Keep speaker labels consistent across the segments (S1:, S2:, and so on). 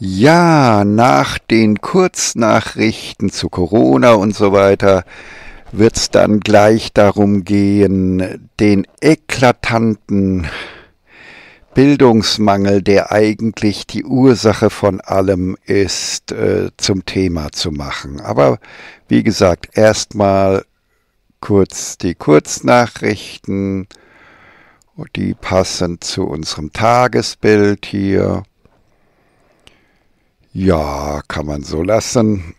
S1: Ja, nach den Kurznachrichten zu Corona und so weiter wird es dann gleich darum gehen, den eklatanten Bildungsmangel, der eigentlich die Ursache von allem ist, äh, zum Thema zu machen. Aber wie gesagt, erstmal kurz die Kurznachrichten, die passen zu unserem Tagesbild hier. Ja, kann man so lassen.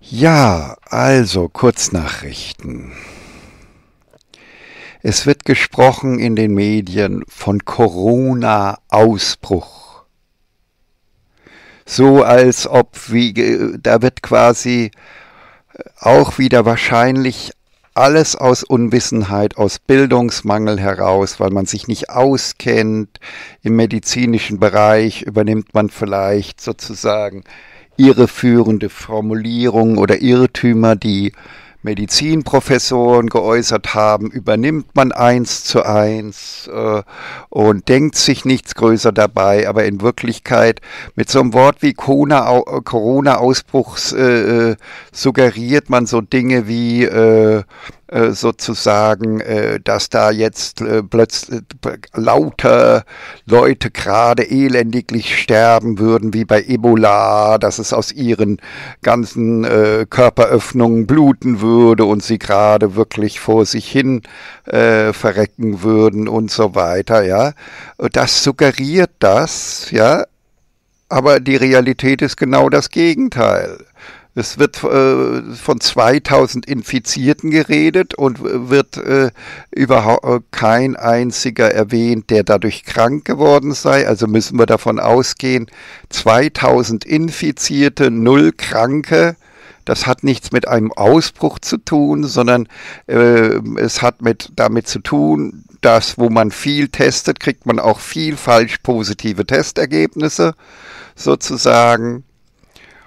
S1: Ja, also Kurznachrichten. Es wird gesprochen in den Medien von Corona-Ausbruch. So als ob, wie, da wird quasi auch wieder wahrscheinlich alles aus Unwissenheit, aus Bildungsmangel heraus, weil man sich nicht auskennt. Im medizinischen Bereich übernimmt man vielleicht sozusagen irreführende Formulierungen oder Irrtümer, die Medizinprofessoren geäußert haben, übernimmt man eins zu eins äh, und denkt sich nichts größer dabei, aber in Wirklichkeit mit so einem Wort wie äh, Corona-Ausbruch äh, äh, suggeriert man so Dinge wie äh, äh, sozusagen, äh, dass da jetzt äh, plötzlich lauter Leute gerade elendiglich sterben würden, wie bei Ebola, dass es aus ihren ganzen Körperöffnungen bluten würde und sie gerade wirklich vor sich hin verrecken würden und so weiter, ja. Das suggeriert das, ja, aber die Realität ist genau das Gegenteil. Es wird äh, von 2000 Infizierten geredet und wird äh, überhaupt äh, kein einziger erwähnt, der dadurch krank geworden sei. Also müssen wir davon ausgehen, 2000 Infizierte, null Kranke. Das hat nichts mit einem Ausbruch zu tun, sondern äh, es hat mit, damit zu tun, dass wo man viel testet, kriegt man auch viel falsch positive Testergebnisse sozusagen.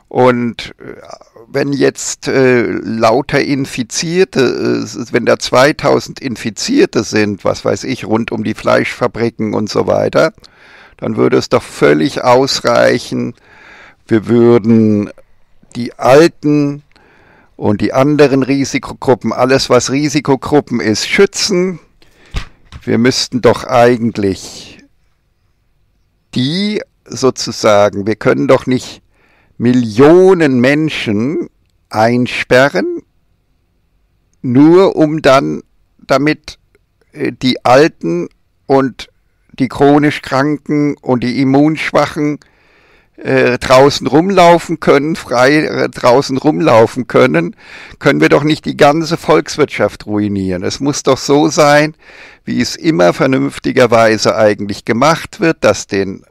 S1: Und äh, wenn jetzt äh, lauter Infizierte, äh, wenn da 2000 Infizierte sind, was weiß ich, rund um die Fleischfabriken und so weiter, dann würde es doch völlig ausreichen, wir würden die alten und die anderen Risikogruppen, alles was Risikogruppen ist, schützen. Wir müssten doch eigentlich die sozusagen, wir können doch nicht Millionen Menschen einsperren, nur um dann damit äh, die Alten und die chronisch Kranken und die Immunschwachen äh, draußen rumlaufen können, frei äh, draußen rumlaufen können, können wir doch nicht die ganze Volkswirtschaft ruinieren. Es muss doch so sein, wie es immer vernünftigerweise eigentlich gemacht wird, dass den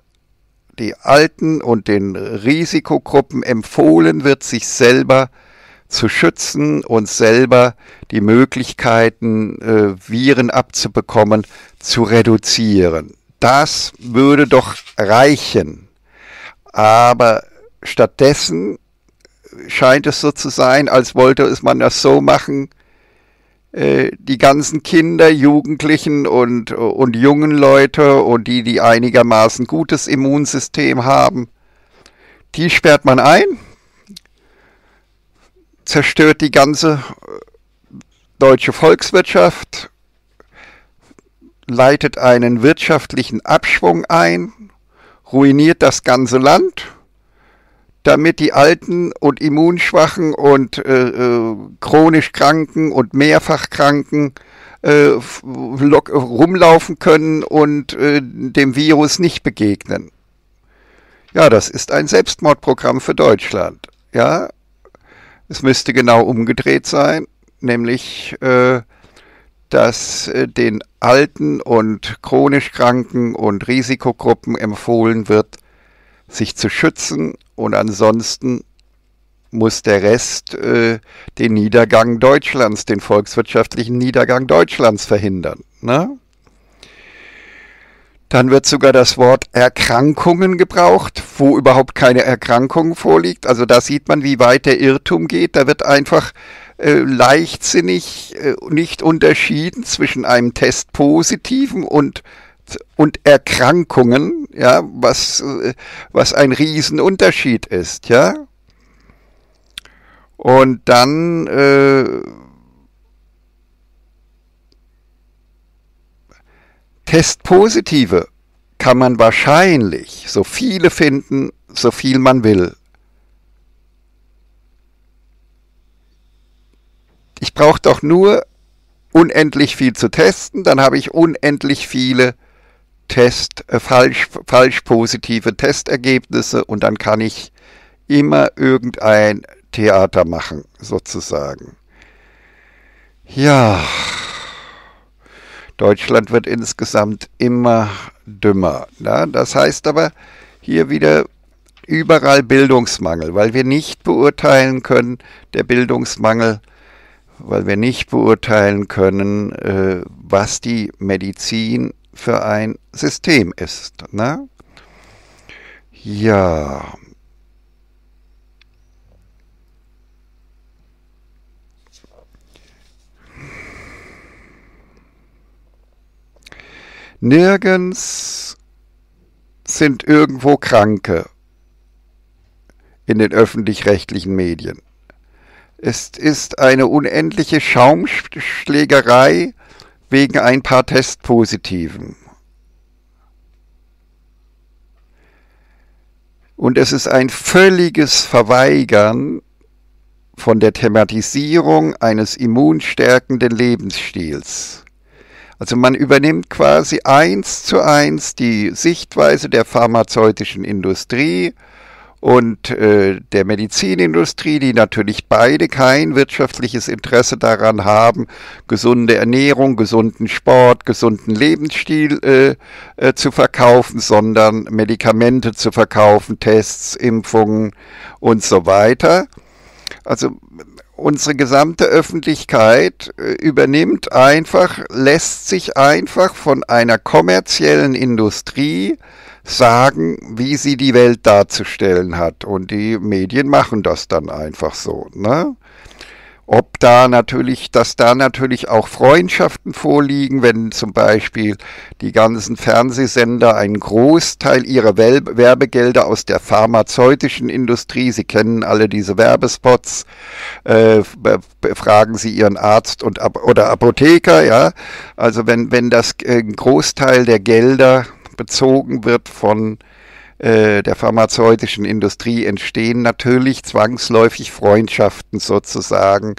S1: die Alten und den Risikogruppen empfohlen wird, sich selber zu schützen und selber die Möglichkeiten, äh, Viren abzubekommen, zu reduzieren. Das würde doch reichen. Aber stattdessen scheint es so zu sein, als wollte es man das so machen, äh, die ganzen Kinder, Jugendlichen und, und jungen Leute und die, die einigermaßen gutes Immunsystem haben, die sperrt man ein, zerstört die ganze äh, deutsche Volkswirtschaft, leitet einen wirtschaftlichen Abschwung ein, ruiniert das ganze Land damit die Alten und Immunschwachen und äh, äh chronisch Kranken und Mehrfachkranken äh, rumlaufen können und äh, dem Virus nicht begegnen. Ja, das ist ein Selbstmordprogramm für Deutschland. Ja, es müsste genau umgedreht sein, nämlich äh, dass äh, den Alten und chronisch Kranken und Risikogruppen empfohlen wird, sich zu schützen und ansonsten muss der Rest äh, den Niedergang Deutschlands, den volkswirtschaftlichen Niedergang Deutschlands verhindern. Ne? Dann wird sogar das Wort Erkrankungen gebraucht, wo überhaupt keine Erkrankung vorliegt. Also da sieht man, wie weit der Irrtum geht. Da wird einfach äh, leichtsinnig äh, nicht unterschieden zwischen einem testpositiven und und Erkrankungen, ja, was, äh, was ein Riesenunterschied ist, ja. Und dann äh, Testpositive kann man wahrscheinlich so viele finden, so viel man will. Ich brauche doch nur unendlich viel zu testen, dann habe ich unendlich viele Test, äh, falsch, falsch positive Testergebnisse und dann kann ich immer irgendein Theater machen, sozusagen. Ja, Deutschland wird insgesamt immer dümmer. Ne? Das heißt aber hier wieder überall Bildungsmangel, weil wir nicht beurteilen können, der Bildungsmangel, weil wir nicht beurteilen können, äh, was die Medizin für ein System ist. Ne? Ja. Nirgends sind irgendwo Kranke in den öffentlich-rechtlichen Medien. Es ist eine unendliche Schaumschlägerei wegen ein paar Testpositiven. Und es ist ein völliges Verweigern von der Thematisierung eines immunstärkenden Lebensstils. Also man übernimmt quasi eins zu eins die Sichtweise der pharmazeutischen Industrie und äh, der Medizinindustrie, die natürlich beide kein wirtschaftliches Interesse daran haben, gesunde Ernährung, gesunden Sport, gesunden Lebensstil äh, äh, zu verkaufen, sondern Medikamente zu verkaufen, Tests, Impfungen und so weiter. Also unsere gesamte Öffentlichkeit äh, übernimmt einfach, lässt sich einfach von einer kommerziellen Industrie äh, sagen, wie sie die Welt darzustellen hat. Und die Medien machen das dann einfach so. Ne? Ob da natürlich, dass da natürlich auch Freundschaften vorliegen, wenn zum Beispiel die ganzen Fernsehsender einen Großteil ihrer Werbegelder aus der pharmazeutischen Industrie, Sie kennen alle diese Werbespots, äh, fragen Sie Ihren Arzt und, oder Apotheker, ja. Also wenn, wenn das äh, Großteil der Gelder bezogen wird von äh, der pharmazeutischen Industrie, entstehen natürlich zwangsläufig Freundschaften sozusagen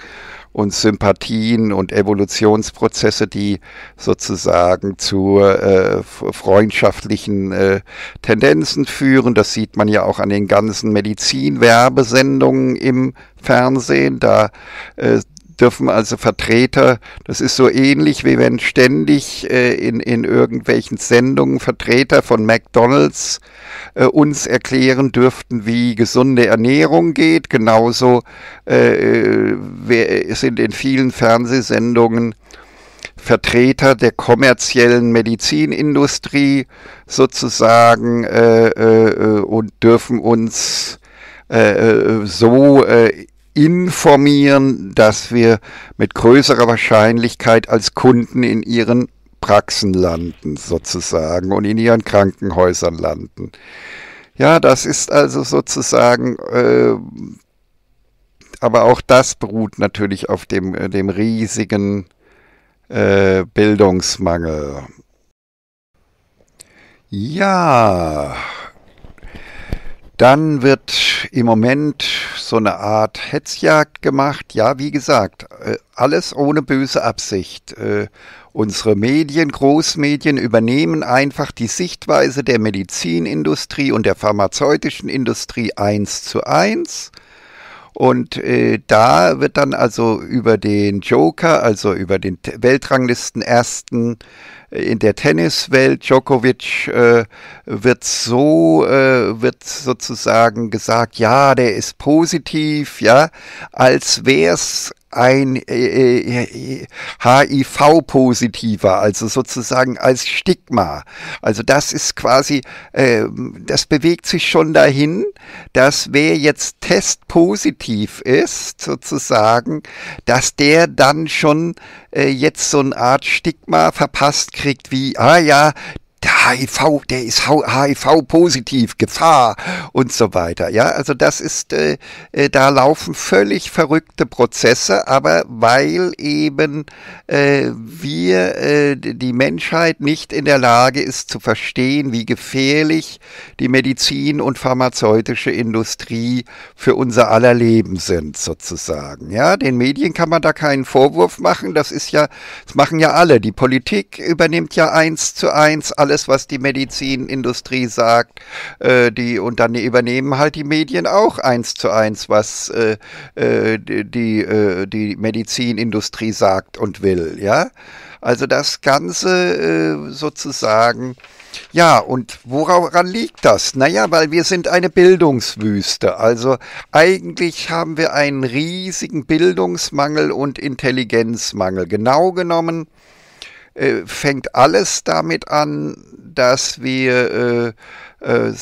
S1: und Sympathien und Evolutionsprozesse, die sozusagen zu äh, freundschaftlichen äh, Tendenzen führen. Das sieht man ja auch an den ganzen Medizinwerbesendungen im Fernsehen. Da äh, dürfen also Vertreter, das ist so ähnlich wie wenn ständig äh, in, in irgendwelchen Sendungen Vertreter von McDonald's äh, uns erklären dürften, wie gesunde Ernährung geht. Genauso äh, äh, äh sind in vielen Fernsehsendungen Vertreter der kommerziellen Medizinindustrie sozusagen äh, äh, äh und dürfen uns äh, so informieren, dass wir mit größerer Wahrscheinlichkeit als Kunden in ihren Praxen landen sozusagen und in ihren Krankenhäusern landen. Ja, das ist also sozusagen, äh, aber auch das beruht natürlich auf dem, äh, dem riesigen äh, Bildungsmangel. Ja, dann wird im Moment so eine Art Hetzjagd gemacht. Ja, wie gesagt, äh, alles ohne böse Absicht. Äh, unsere Medien, Großmedien übernehmen einfach die Sichtweise der Medizinindustrie und der pharmazeutischen Industrie eins zu eins und äh, da wird dann also über den Joker, also über den Weltranglisten ersten äh, in der Tenniswelt, Djokovic äh, wird so äh, wird sozusagen gesagt, ja, der ist positiv, ja, als wär's ein äh, HIV-Positiver, äh, also sozusagen als Stigma. Also das ist quasi, äh, das bewegt sich schon dahin, dass wer jetzt testpositiv ist, sozusagen, dass der dann schon äh, jetzt so eine Art Stigma verpasst kriegt, wie, ah ja, HIV, der ist HIV-positiv, Gefahr und so weiter. Ja, also das ist, äh, äh, da laufen völlig verrückte Prozesse, aber weil eben äh, wir, äh, die Menschheit nicht in der Lage ist zu verstehen, wie gefährlich die Medizin und pharmazeutische Industrie für unser aller Leben sind, sozusagen. Ja, den Medien kann man da keinen Vorwurf machen, das ist ja, das machen ja alle. Die Politik übernimmt ja eins zu eins alles, was was die Medizinindustrie sagt. Äh, die, und dann übernehmen halt die Medien auch eins zu eins, was äh, äh die, die, äh, die Medizinindustrie sagt und will. Ja? Also das Ganze äh, sozusagen. Ja, und woran liegt das? Naja, weil wir sind eine Bildungswüste. Also eigentlich haben wir einen riesigen Bildungsmangel und Intelligenzmangel. Genau genommen äh, fängt alles damit an, dass wir äh, äh,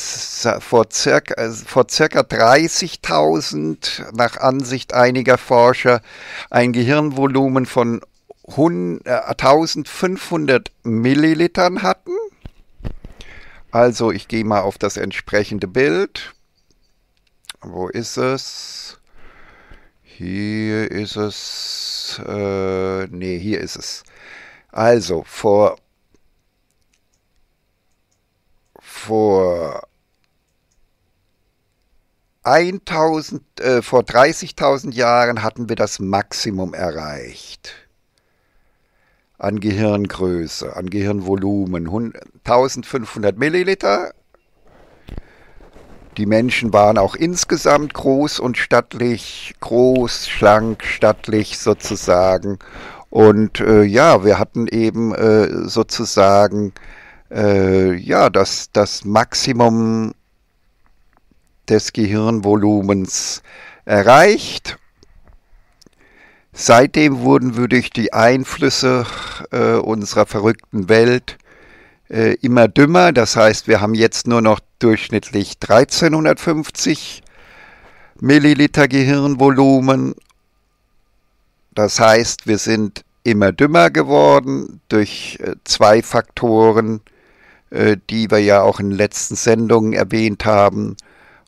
S1: vor circa, vor circa 30.000 nach Ansicht einiger Forscher ein Gehirnvolumen von 1500 äh, Millilitern hatten. Also ich gehe mal auf das entsprechende Bild. Wo ist es? Hier ist es. Äh, ne, hier ist es. Also vor vor 1000, äh, vor 30.000 Jahren hatten wir das Maximum erreicht an Gehirngröße, an Gehirnvolumen. 1500 Milliliter. Die Menschen waren auch insgesamt groß und stattlich, groß, schlank, stattlich sozusagen. Und äh, ja, wir hatten eben äh, sozusagen äh, ja, das, das Maximum des Gehirnvolumens erreicht. Seitdem wurden wir durch die Einflüsse äh, unserer verrückten Welt äh, immer dümmer. Das heißt, wir haben jetzt nur noch durchschnittlich 1350 Milliliter Gehirnvolumen. Das heißt, wir sind immer dümmer geworden durch äh, zwei Faktoren, äh, die wir ja auch in den letzten Sendungen erwähnt haben,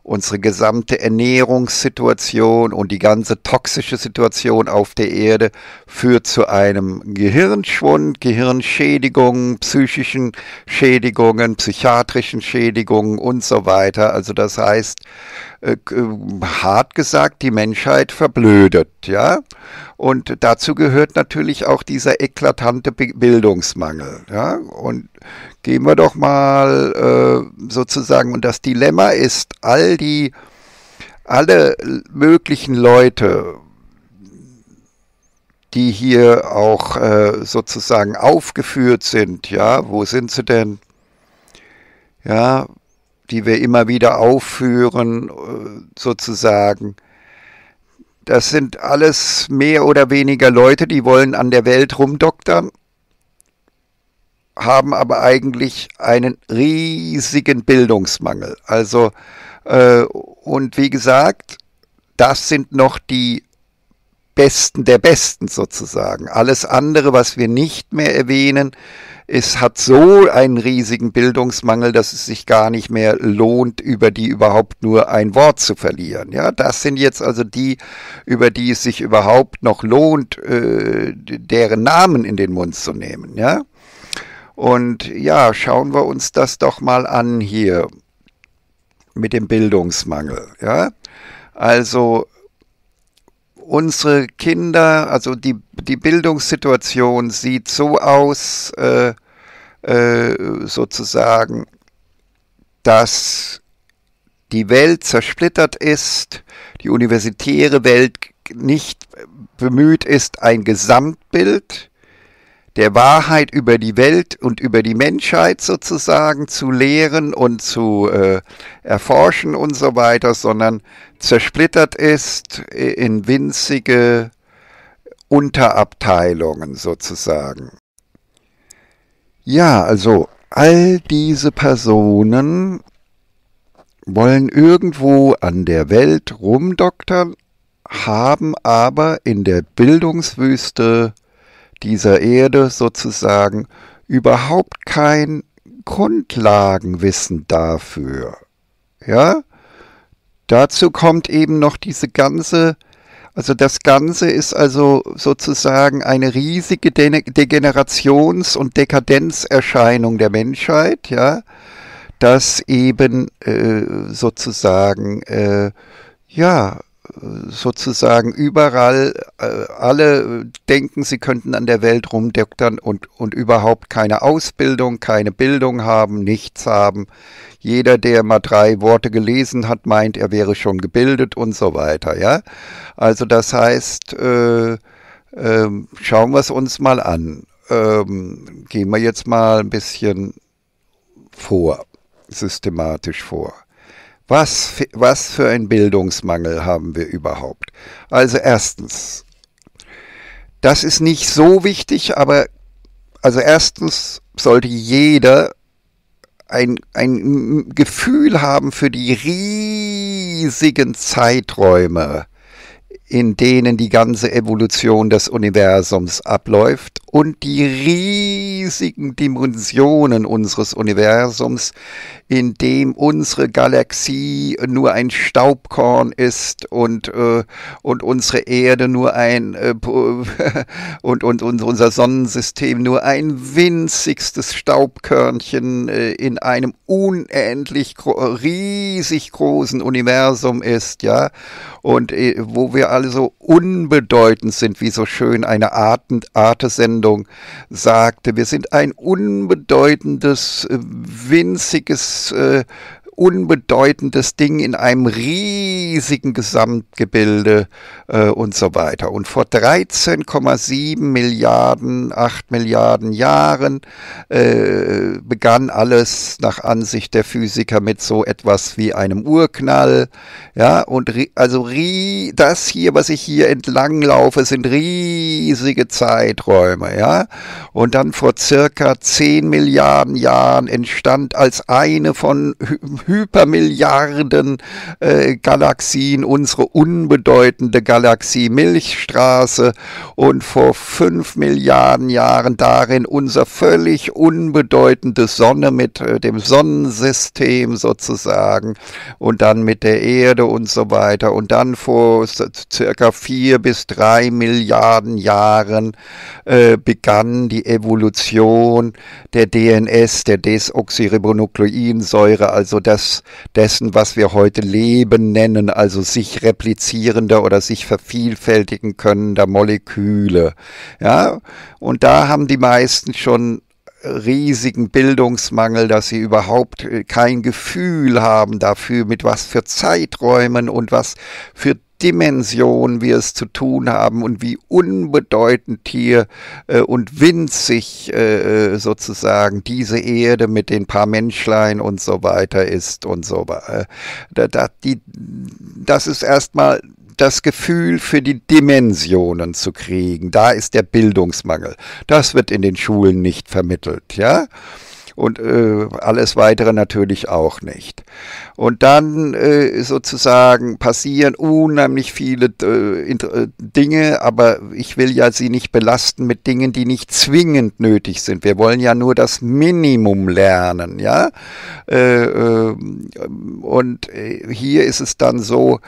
S1: unsere gesamte Ernährungssituation und die ganze toxische Situation auf der Erde führt zu einem Gehirnschwund, Gehirnschädigungen, psychischen Schädigungen, psychiatrischen Schädigungen und so weiter. Also das heißt, äh, äh hart gesagt, die Menschheit verblödet, ja. Und dazu gehört natürlich auch dieser eklatante Bildungsmangel. Ja? Und gehen wir doch mal äh, sozusagen, und das Dilemma ist, all die, alle möglichen Leute, die hier auch äh, sozusagen aufgeführt sind, ja, wo sind sie denn? Ja, die wir immer wieder aufführen, äh, sozusagen das sind alles mehr oder weniger Leute, die wollen an der Welt rumdoktern, haben aber eigentlich einen riesigen Bildungsmangel. Also, äh, und wie gesagt, das sind noch die Besten der Besten sozusagen. Alles andere, was wir nicht mehr erwähnen, es hat so einen riesigen Bildungsmangel, dass es sich gar nicht mehr lohnt, über die überhaupt nur ein Wort zu verlieren. Ja, das sind jetzt also die, über die es sich überhaupt noch lohnt, äh, deren Namen in den Mund zu nehmen. Ja, und ja, schauen wir uns das doch mal an hier mit dem Bildungsmangel. Ja, also unsere Kinder, also die, die Bildungssituation sieht so aus, äh, äh, sozusagen, dass die Welt zersplittert ist, die universitäre Welt nicht bemüht ist, ein Gesamtbild der Wahrheit über die Welt und über die Menschheit sozusagen zu lehren und zu äh, erforschen und so weiter, sondern zersplittert ist in winzige Unterabteilungen sozusagen. Ja, also all diese Personen wollen irgendwo an der Welt rumdoktern, haben aber in der Bildungswüste dieser Erde sozusagen überhaupt kein Grundlagenwissen dafür. Ja? Dazu kommt eben noch diese ganze, also das Ganze ist also sozusagen eine riesige De Degenerations- und Dekadenzerscheinung der Menschheit, ja, dass eben äh, sozusagen, äh, ja, sozusagen überall, äh, alle denken, sie könnten an der Welt rumdoktern und, und überhaupt keine Ausbildung, keine Bildung haben, nichts haben. Jeder, der mal drei Worte gelesen hat, meint, er wäre schon gebildet und so weiter, ja. Also das heißt, äh, äh, schauen wir es uns mal an. Ähm, gehen wir jetzt mal ein bisschen vor, systematisch vor. Was, was für ein Bildungsmangel haben wir überhaupt? Also erstens, das ist nicht so wichtig, aber also erstens sollte jeder ein, ein Gefühl haben für die riesigen Zeiträume, in denen die ganze Evolution des Universums abläuft und die riesigen Dimensionen unseres Universums, in dem unsere Galaxie nur ein Staubkorn ist und, äh, und unsere Erde nur ein äh, und, und, und unser Sonnensystem nur ein winzigstes Staubkörnchen äh, in einem unendlich gro riesig großen Universum ist, ja, und äh, wo wir also unbedeutend sind, wie so schön eine Arte-Sendung sagte, wir sind ein unbedeutendes, äh, winziges das unbedeutendes Ding in einem riesigen Gesamtgebilde äh, und so weiter. Und vor 13,7 Milliarden, 8 Milliarden Jahren äh, begann alles nach Ansicht der Physiker mit so etwas wie einem Urknall. Ja, und also das hier, was ich hier entlang laufe, sind riesige Zeiträume. Ja, und dann vor circa 10 Milliarden Jahren entstand als eine von Hypermilliarden äh, Galaxien, unsere unbedeutende Galaxie Milchstraße und vor fünf Milliarden Jahren darin unser völlig unbedeutende Sonne mit äh, dem Sonnensystem sozusagen und dann mit der Erde und so weiter und dann vor circa vier bis drei Milliarden Jahren äh, begann die Evolution der DNS, der Desoxyribonukleinsäure, also das das dessen, was wir heute Leben nennen, also sich replizierender oder sich vervielfältigen könnender Moleküle. Ja, und da haben die meisten schon riesigen Bildungsmangel, dass sie überhaupt äh, kein Gefühl haben dafür, mit was für Zeiträumen und was für Dimension wir es zu tun haben und wie unbedeutend hier äh, und winzig äh, äh sozusagen diese Erde mit den paar Menschlein und so weiter ist und so weiter. Äh, da, da, die, das ist erstmal das Gefühl für die Dimensionen zu kriegen. Da ist der Bildungsmangel. Das wird in den Schulen nicht vermittelt, ja? und äh, alles weitere natürlich auch nicht. Und dann äh, sozusagen passieren unheimlich viele äh, äh, Dinge, aber ich will ja sie nicht belasten mit Dingen, die nicht zwingend nötig sind. Wir wollen ja nur das Minimum lernen, ja. Äh, ähm, und äh, hier ist es dann so,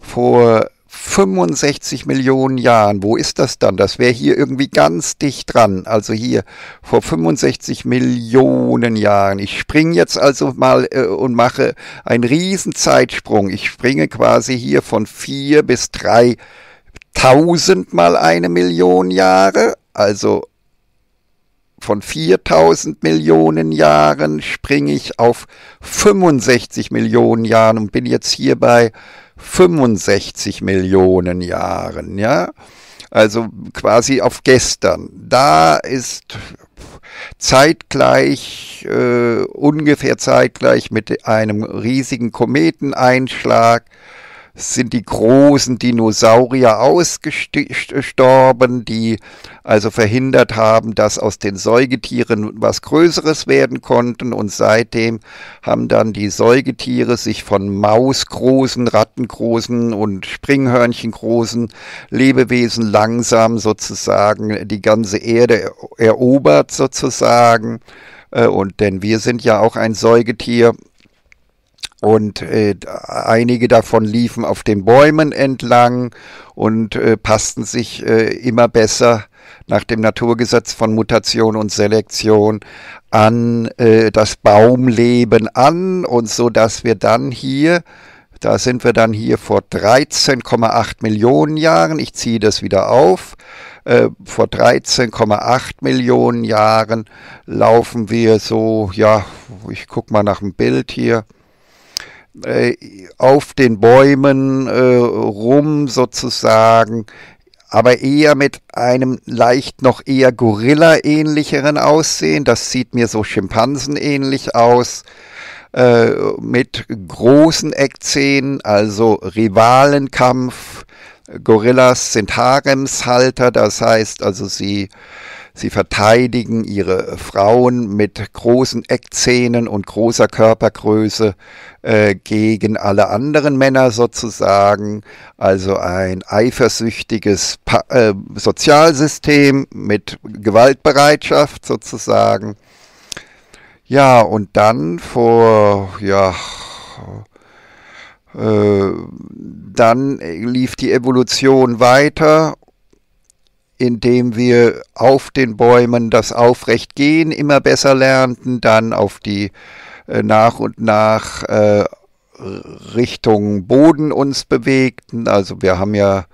S1: vor 65 Millionen Jahren, wo ist das dann? Das wäre hier irgendwie ganz dicht dran. Also hier vor 65 Millionen Jahren. Ich springe jetzt also mal äh, und mache einen riesen Zeitsprung. Ich springe quasi hier von 4 bis 3000 mal eine Million Jahre. Also von 4000 Millionen Jahren springe ich auf 65 Millionen Jahren und bin jetzt hier bei 65 Millionen Jahren, ja. Also quasi auf gestern. Da ist zeitgleich, äh, ungefähr zeitgleich mit einem riesigen Kometeneinschlag sind die großen Dinosaurier ausgestorben, die also verhindert haben, dass aus den Säugetieren was Größeres werden konnten. Und seitdem haben dann die Säugetiere sich von mausgroßen, rattengroßen und springhörnchengroßen Lebewesen langsam sozusagen die ganze Erde erobert sozusagen. Äh, und denn wir sind ja auch ein Säugetier und äh, einige davon liefen auf den Bäumen entlang und äh, passten sich äh, immer besser nach dem Naturgesetz von Mutation und Selektion an äh, das Baumleben an und so dass wir dann hier da sind wir dann hier vor 13,8 Millionen Jahren. Ich ziehe das wieder auf. Äh, vor 13,8 Millionen Jahren laufen wir so, ja, ich gucke mal nach dem Bild hier. Äh, auf den Bäumen äh, rum sozusagen, aber eher mit einem leicht noch eher Gorilla-ähnlicheren Aussehen. Das sieht mir so Schimpansen-ähnlich aus äh, mit großen Eckzähnen, also Rivalenkampf. Gorillas sind Haremshalter, das heißt also, sie Sie verteidigen ihre äh, Frauen mit großen Eckzähnen und großer Körpergröße äh, gegen alle anderen Männer sozusagen. Also ein eifersüchtiges pa äh, Sozialsystem mit Gewaltbereitschaft sozusagen. Ja, und dann vor, ja, äh, dann lief die Evolution weiter indem wir auf den Bäumen das Aufrechtgehen immer besser lernten, dann auf die äh, nach und nach äh, Richtung Boden uns bewegten. Also wir haben ja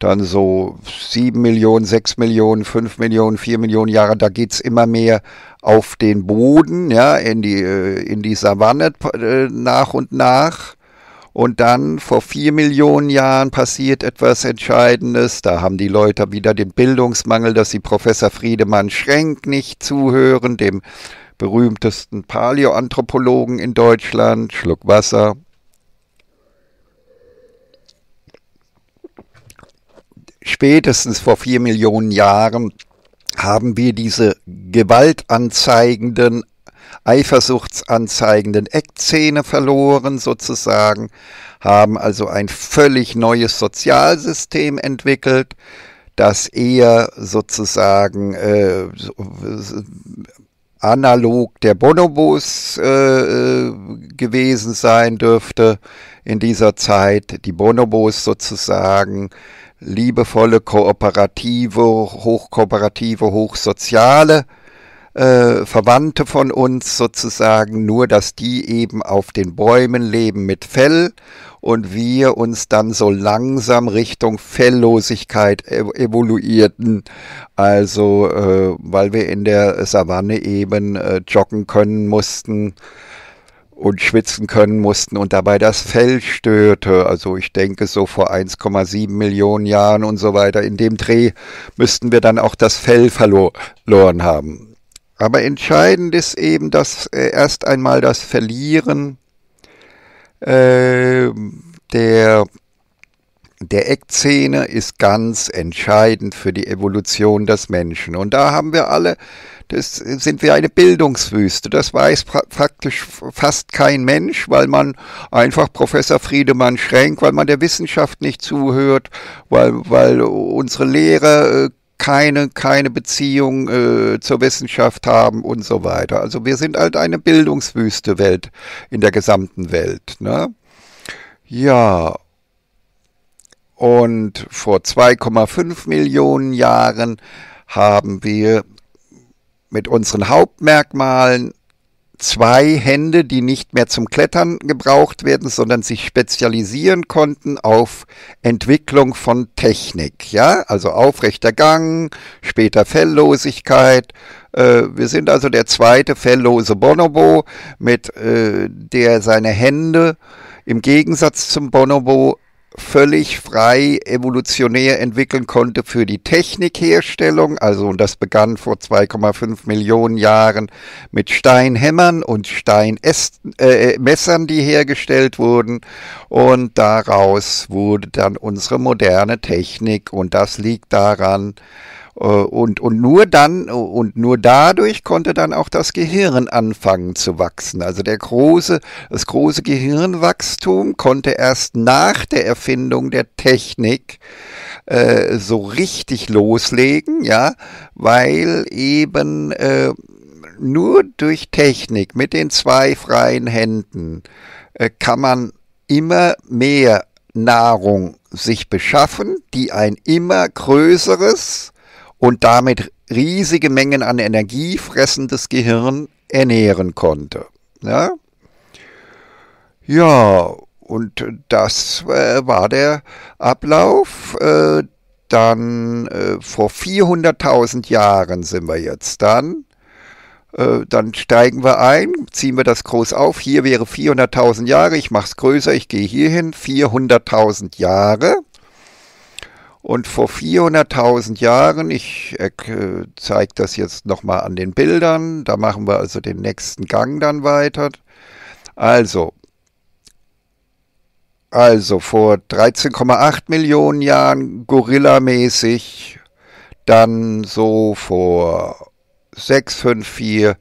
S1: dann so sieben Millionen, sechs Millionen, fünf Millionen, vier Millionen Jahre, da geht es immer mehr auf den Boden, ja, in die, äh, in die Savanne äh, nach und nach. Und dann vor vier Millionen Jahren passiert etwas Entscheidendes. Da haben die Leute wieder den Bildungsmangel, dass sie Professor Friedemann Schrenk nicht zuhören, dem berühmtesten Paläoanthropologen in Deutschland. Schluck Wasser. Spätestens vor vier Millionen Jahren haben wir diese gewaltanzeigenden eifersuchtsanzeigenden Eckzähne verloren sozusagen, haben also ein völlig neues Sozialsystem entwickelt, das eher sozusagen äh, analog der Bonobos äh, äh gewesen sein dürfte in dieser Zeit. Die Bonobos sozusagen liebevolle, kooperative, hochkooperative, hochsoziale äh, Verwandte von uns sozusagen, nur dass die eben auf den Bäumen leben mit Fell und wir uns dann so langsam Richtung Felllosigkeit e-, evoluierten. Also, äh, weil wir in der Savanne eben äh, joggen können mussten und schwitzen können mussten und dabei das Fell störte. Also ich denke, so vor 1,7 Millionen Jahren und so weiter in dem Dreh müssten wir dann auch das Fell verloren haben. Aber entscheidend ist eben, dass äh, erst einmal das Verlieren äh, der, der Eckzähne ist ganz entscheidend für die Evolution des Menschen. Und da haben wir alle, das sind wir eine Bildungswüste. Das weiß praktisch fast kein Mensch, weil man einfach Professor Friedemann schränkt, weil man der Wissenschaft nicht zuhört, weil, weil unsere Lehrer äh, keine, keine Beziehung äh, zur Wissenschaft haben und so weiter. Also wir sind halt eine bildungswüste Welt in der gesamten Welt. Ne? Ja. Und vor 2,5 Millionen Jahren haben wir mit unseren Hauptmerkmalen zwei Hände, die nicht mehr zum Klettern gebraucht werden, sondern sich spezialisieren konnten auf Entwicklung von Technik. Ja, also aufrechter Gang, später Felllosigkeit. Äh, wir sind also der zweite felllose Bonobo, mit äh, der seine Hände im Gegensatz zum Bonobo völlig frei evolutionär entwickeln konnte für die Technikherstellung. Also und das begann vor 2,5 Millionen Jahren mit Steinhämmern und Steinmessern, äh, äh die hergestellt wurden. Und daraus wurde dann unsere moderne Technik. Und das liegt daran, äh, und, und nur dann und nur dadurch konnte dann auch das Gehirn anfangen zu wachsen. Also der große, das große Gehirnwachstum konnte erst nach der Erfindung der Technik äh, so richtig loslegen, ja, weil eben äh, nur durch Technik mit den zwei freien Händen äh, kann man immer mehr Nahrung sich beschaffen, die ein immer größeres und damit riesige Mengen an Energie fressendes Gehirn ernähren konnte. Ja, ja und das äh, war der Ablauf. Äh, dann äh, vor 400.000 Jahren sind wir jetzt dann. Äh, dann steigen wir ein, ziehen wir das groß auf. Hier wäre 400.000 Jahre. Ich mache es größer, ich gehe hier hin. 400.000 Jahre. Und vor 400.000 Jahren, ich äh, zeige das jetzt nochmal an den Bildern, da machen wir also den nächsten Gang dann weiter. Also, also vor 13,8 Millionen Jahren gorillamäßig, dann so vor 6, 5, 4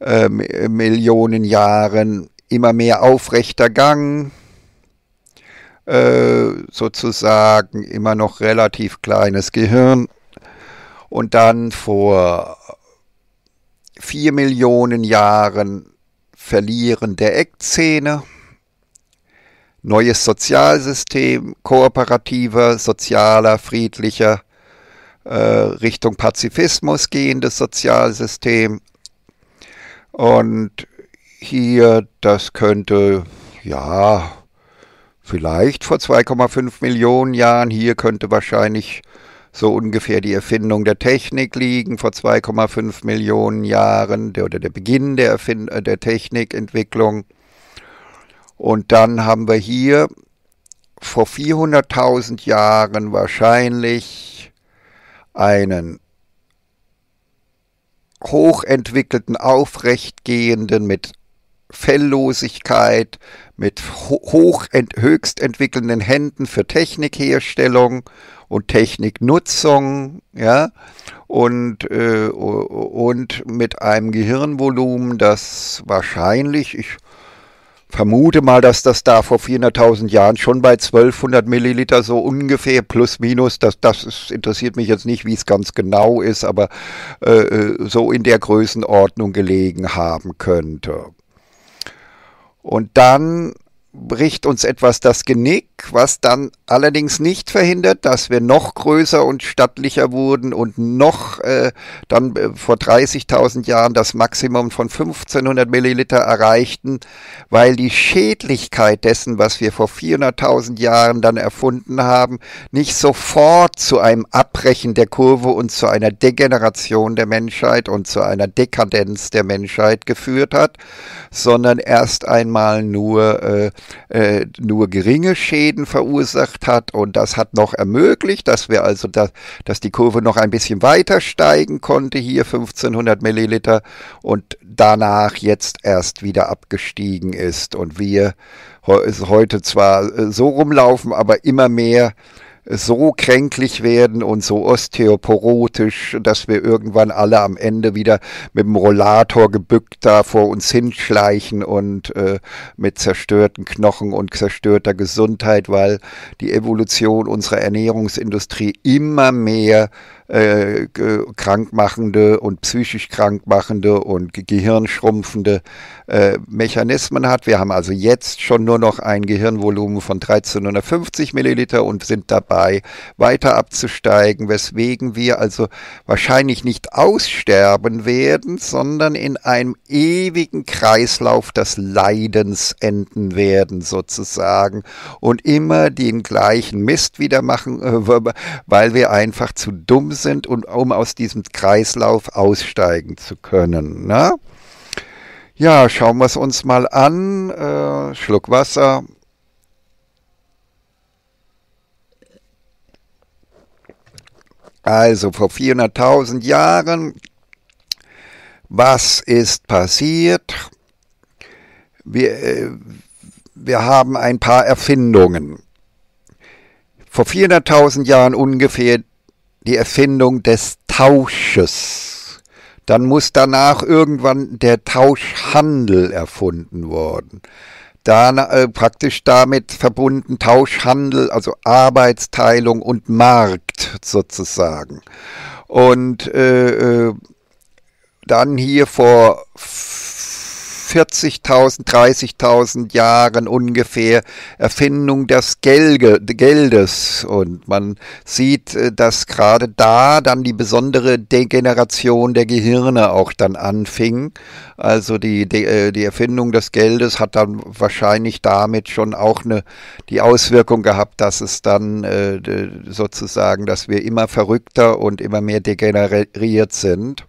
S1: äh, Millionen Jahren immer mehr aufrechter Gang, äh, sozusagen immer noch relativ kleines Gehirn. Und dann vor vier Millionen Jahren Verlieren der Eckzähne, neues Sozialsystem, kooperativer, sozialer, friedlicher, äh, Richtung Pazifismus gehendes Sozialsystem. Und hier, das könnte, ja, vielleicht vor 2,5 Millionen Jahren. Hier könnte wahrscheinlich so ungefähr die Erfindung der Technik liegen vor 2,5 Millionen Jahren der, oder der Beginn der, Erfind äh, der Technikentwicklung. Und dann haben wir hier vor 400.000 Jahren wahrscheinlich einen hochentwickelten, aufrechtgehenden, mit Felllosigkeit, mit hoch höchst entwickelnden Händen für Technikherstellung und Techniknutzung, ja, und, äh, und mit einem Gehirnvolumen, das wahrscheinlich, ich vermute mal, dass das da vor 400.000 Jahren schon bei 1200 Milliliter so ungefähr plus minus, das, das ist, interessiert mich jetzt nicht, wie es ganz genau ist, aber äh, äh so in der Größenordnung gelegen haben könnte und dann bricht uns etwas das Genick, was dann allerdings nicht verhindert, dass wir noch größer und stattlicher wurden und noch äh, dann äh, vor 30.000 Jahren das Maximum von 1500 Milliliter erreichten, weil die Schädlichkeit dessen, was wir vor 400.000 Jahren dann erfunden haben, nicht sofort zu einem Abbrechen der Kurve und zu einer Degeneration der Menschheit und zu einer Dekadenz der Menschheit geführt hat, sondern erst einmal nur äh, äh, nur geringe Schäden verursacht hat und das hat noch ermöglicht, dass wir also, da, dass die Kurve noch ein bisschen weiter steigen konnte, hier 1500 Milliliter und danach jetzt erst wieder abgestiegen ist und wir also heute zwar äh, so rumlaufen, aber immer mehr so kränklich werden und so osteoporotisch, dass wir irgendwann alle am Ende wieder mit dem Rollator gebückt da vor uns hinschleichen und äh, mit zerstörten Knochen und zerstörter Gesundheit, weil die Evolution unserer Ernährungsindustrie immer mehr äh, krankmachende und psychisch krankmachende und gehirnschrumpfende äh, Mechanismen hat. Wir haben also jetzt schon nur noch ein Gehirnvolumen von 1350 Milliliter und sind dabei, weiter abzusteigen, weswegen wir also wahrscheinlich nicht aussterben werden, sondern in einem ewigen Kreislauf des Leidens enden werden, sozusagen, und immer den gleichen Mist wieder machen, äh, weil wir einfach zu dumm sind und um aus diesem Kreislauf aussteigen zu können. Ne? Ja, schauen wir es uns mal an. Äh, Schluck Wasser. Also vor 400.000 Jahren, was ist passiert? Wir, äh, wir haben ein paar Erfindungen. Vor 400.000 Jahren ungefähr die Erfindung des Tausches. Dann muss danach irgendwann der Tauschhandel erfunden worden. Dann äh, praktisch damit verbunden Tauschhandel, also Arbeitsteilung und Markt sozusagen. Und äh, äh dann hier vor 40.000, 30.000 Jahren ungefähr Erfindung des Gelge, Geldes. Und man sieht, äh, dass gerade da dann die besondere Degeneration der Gehirne auch dann anfing. Also die, die, äh, die Erfindung des Geldes hat dann wahrscheinlich damit schon auch eine, die Auswirkung gehabt, dass es dann äh, sozusagen, dass wir immer verrückter und immer mehr degeneriert sind.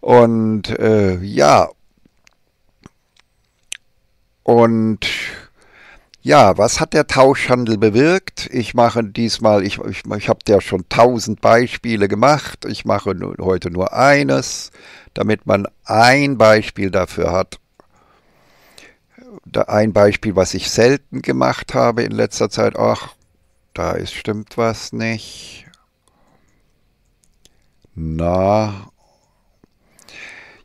S1: Und äh, ja, und ja, was hat der Tauschhandel bewirkt? Ich mache diesmal, ich, ich, ich habe ja schon tausend Beispiele gemacht. Ich mache heute nur eines, damit man ein Beispiel dafür hat. Ein Beispiel, was ich selten gemacht habe in letzter Zeit. Ach, da ist stimmt was nicht. Na,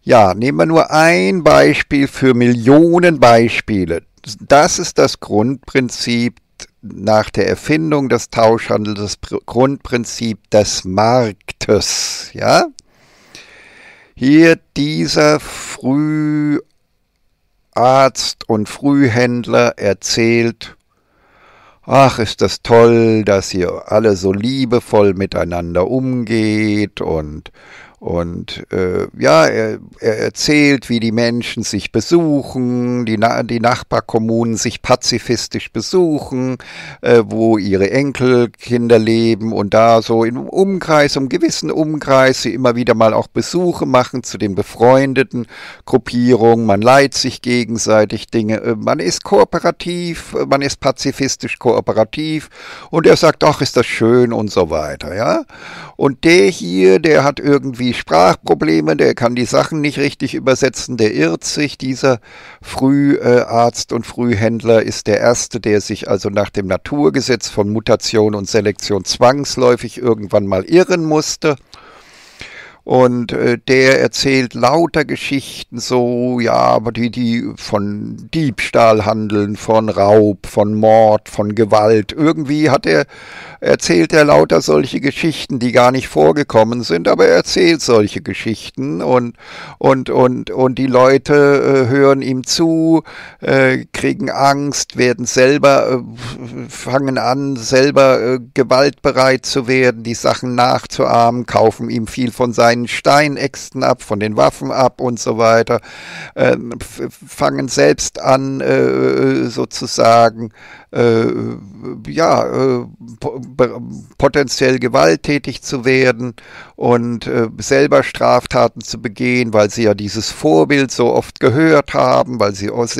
S1: ja, nehmen wir nur ein Beispiel für Millionen Beispiele. Das ist das Grundprinzip nach der Erfindung des Tauschhandels, das Grundprinzip des Marktes. Ja? Hier dieser Früharzt und Frühhändler erzählt, ach, ist das toll, dass ihr alle so liebevoll miteinander umgeht und und äh, ja, er, er, erzählt, wie die Menschen sich besuchen, die, Na die Nachbarkommunen sich pazifistisch besuchen, äh, wo ihre Enkelkinder leben und da so im Umkreis, im gewissen Umkreis, sie immer wieder mal auch Besuche machen zu den befreundeten Gruppierungen. Man leiht sich gegenseitig Dinge, äh, man ist kooperativ, äh, man ist pazifistisch kooperativ und er sagt, ach, ist das schön und so weiter, ja. Und der hier, der hat irgendwie die Sprachprobleme, der kann die Sachen nicht richtig übersetzen, der irrt sich. Dieser Früharzt und Frühhändler ist der Erste, der sich also nach dem Naturgesetz von Mutation und Selektion zwangsläufig irgendwann mal irren musste. Und äh, der erzählt lauter Geschichten so, ja, aber die, die von Diebstahl handeln, von Raub, von Mord, von Gewalt. Irgendwie hat er, erzählt er lauter solche Geschichten, die gar nicht vorgekommen sind, aber er erzählt solche Geschichten und, und, und, und die Leute äh, hören ihm zu, äh, kriegen Angst, werden selber, äh, fangen an, selber äh, gewaltbereit zu werden, die Sachen nachzuahmen, kaufen ihm viel von seinen kleinen Steinäxten ab, von den Waffen ab und so weiter, ähm, fangen selbst an, äh, äh, sozusagen, äh, ja, potenziell gewalttätig zu werden und äh, selber Straftaten zu begehen, weil sie ja dieses Vorbild so oft gehört haben, weil sie aus,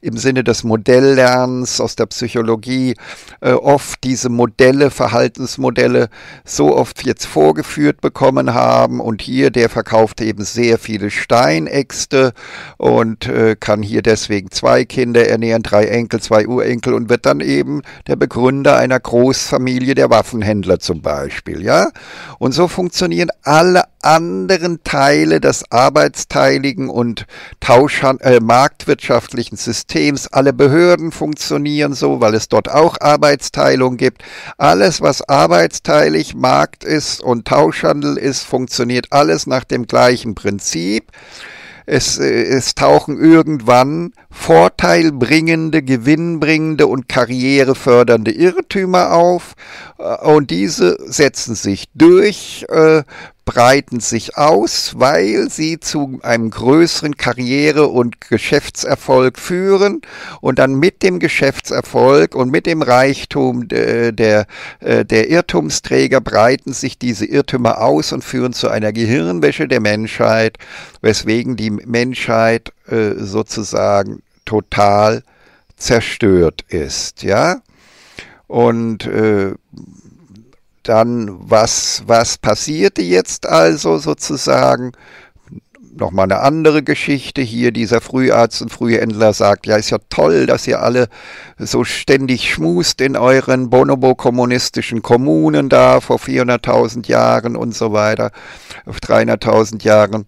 S1: im Sinne des Modelllernens aus der Psychologie äh, oft diese Modelle, Verhaltensmodelle so oft jetzt vorgeführt bekommen haben. Und hier, der verkauft eben sehr viele Steinäxte und äh, kann hier deswegen zwei Kinder ernähren, drei Enkel, zwei Urenkel und wird dann eben der Begründer einer Großfamilie der Waffenhändler zum Beispiel. Ja? Und so funktioniert Regularien alle anderen Teile des arbeitsteiligen und Tauschhand äh, marktwirtschaftlichen Systems. Alle Behörden funktionieren so, weil es dort auch Arbeitsteilung gibt. Alles, was arbeitsteilig Markt ist und Tauschhandel ist, funktioniert alles nach dem gleichen Prinzip. Es, äh, es tauchen irgendwann vorteilbringende, gewinnbringende und karrierefördernde Irrtümer auf äh, und diese setzen sich durch äh, breiten sich aus, weil sie zu einem größeren Karriere- und Geschäftserfolg führen und dann mit dem Geschäftserfolg und mit dem Reichtum der, äh, der, Irrtumsträger breiten sich diese Irrtümer aus und führen zu einer Gehirnwäsche der Menschheit, weswegen die Menschheit äh, sozusagen total zerstört ist, ja. Und äh, dann was, was passierte jetzt also sozusagen? Nochmal eine andere Geschichte hier. Dieser Früharzt und Frühhändler sagt, ja, ist ja toll, dass ihr alle so ständig schmust in euren bonobo-kommunistischen Kommunen da vor 400.000 Jahren und so weiter, auf 300.000 Jahren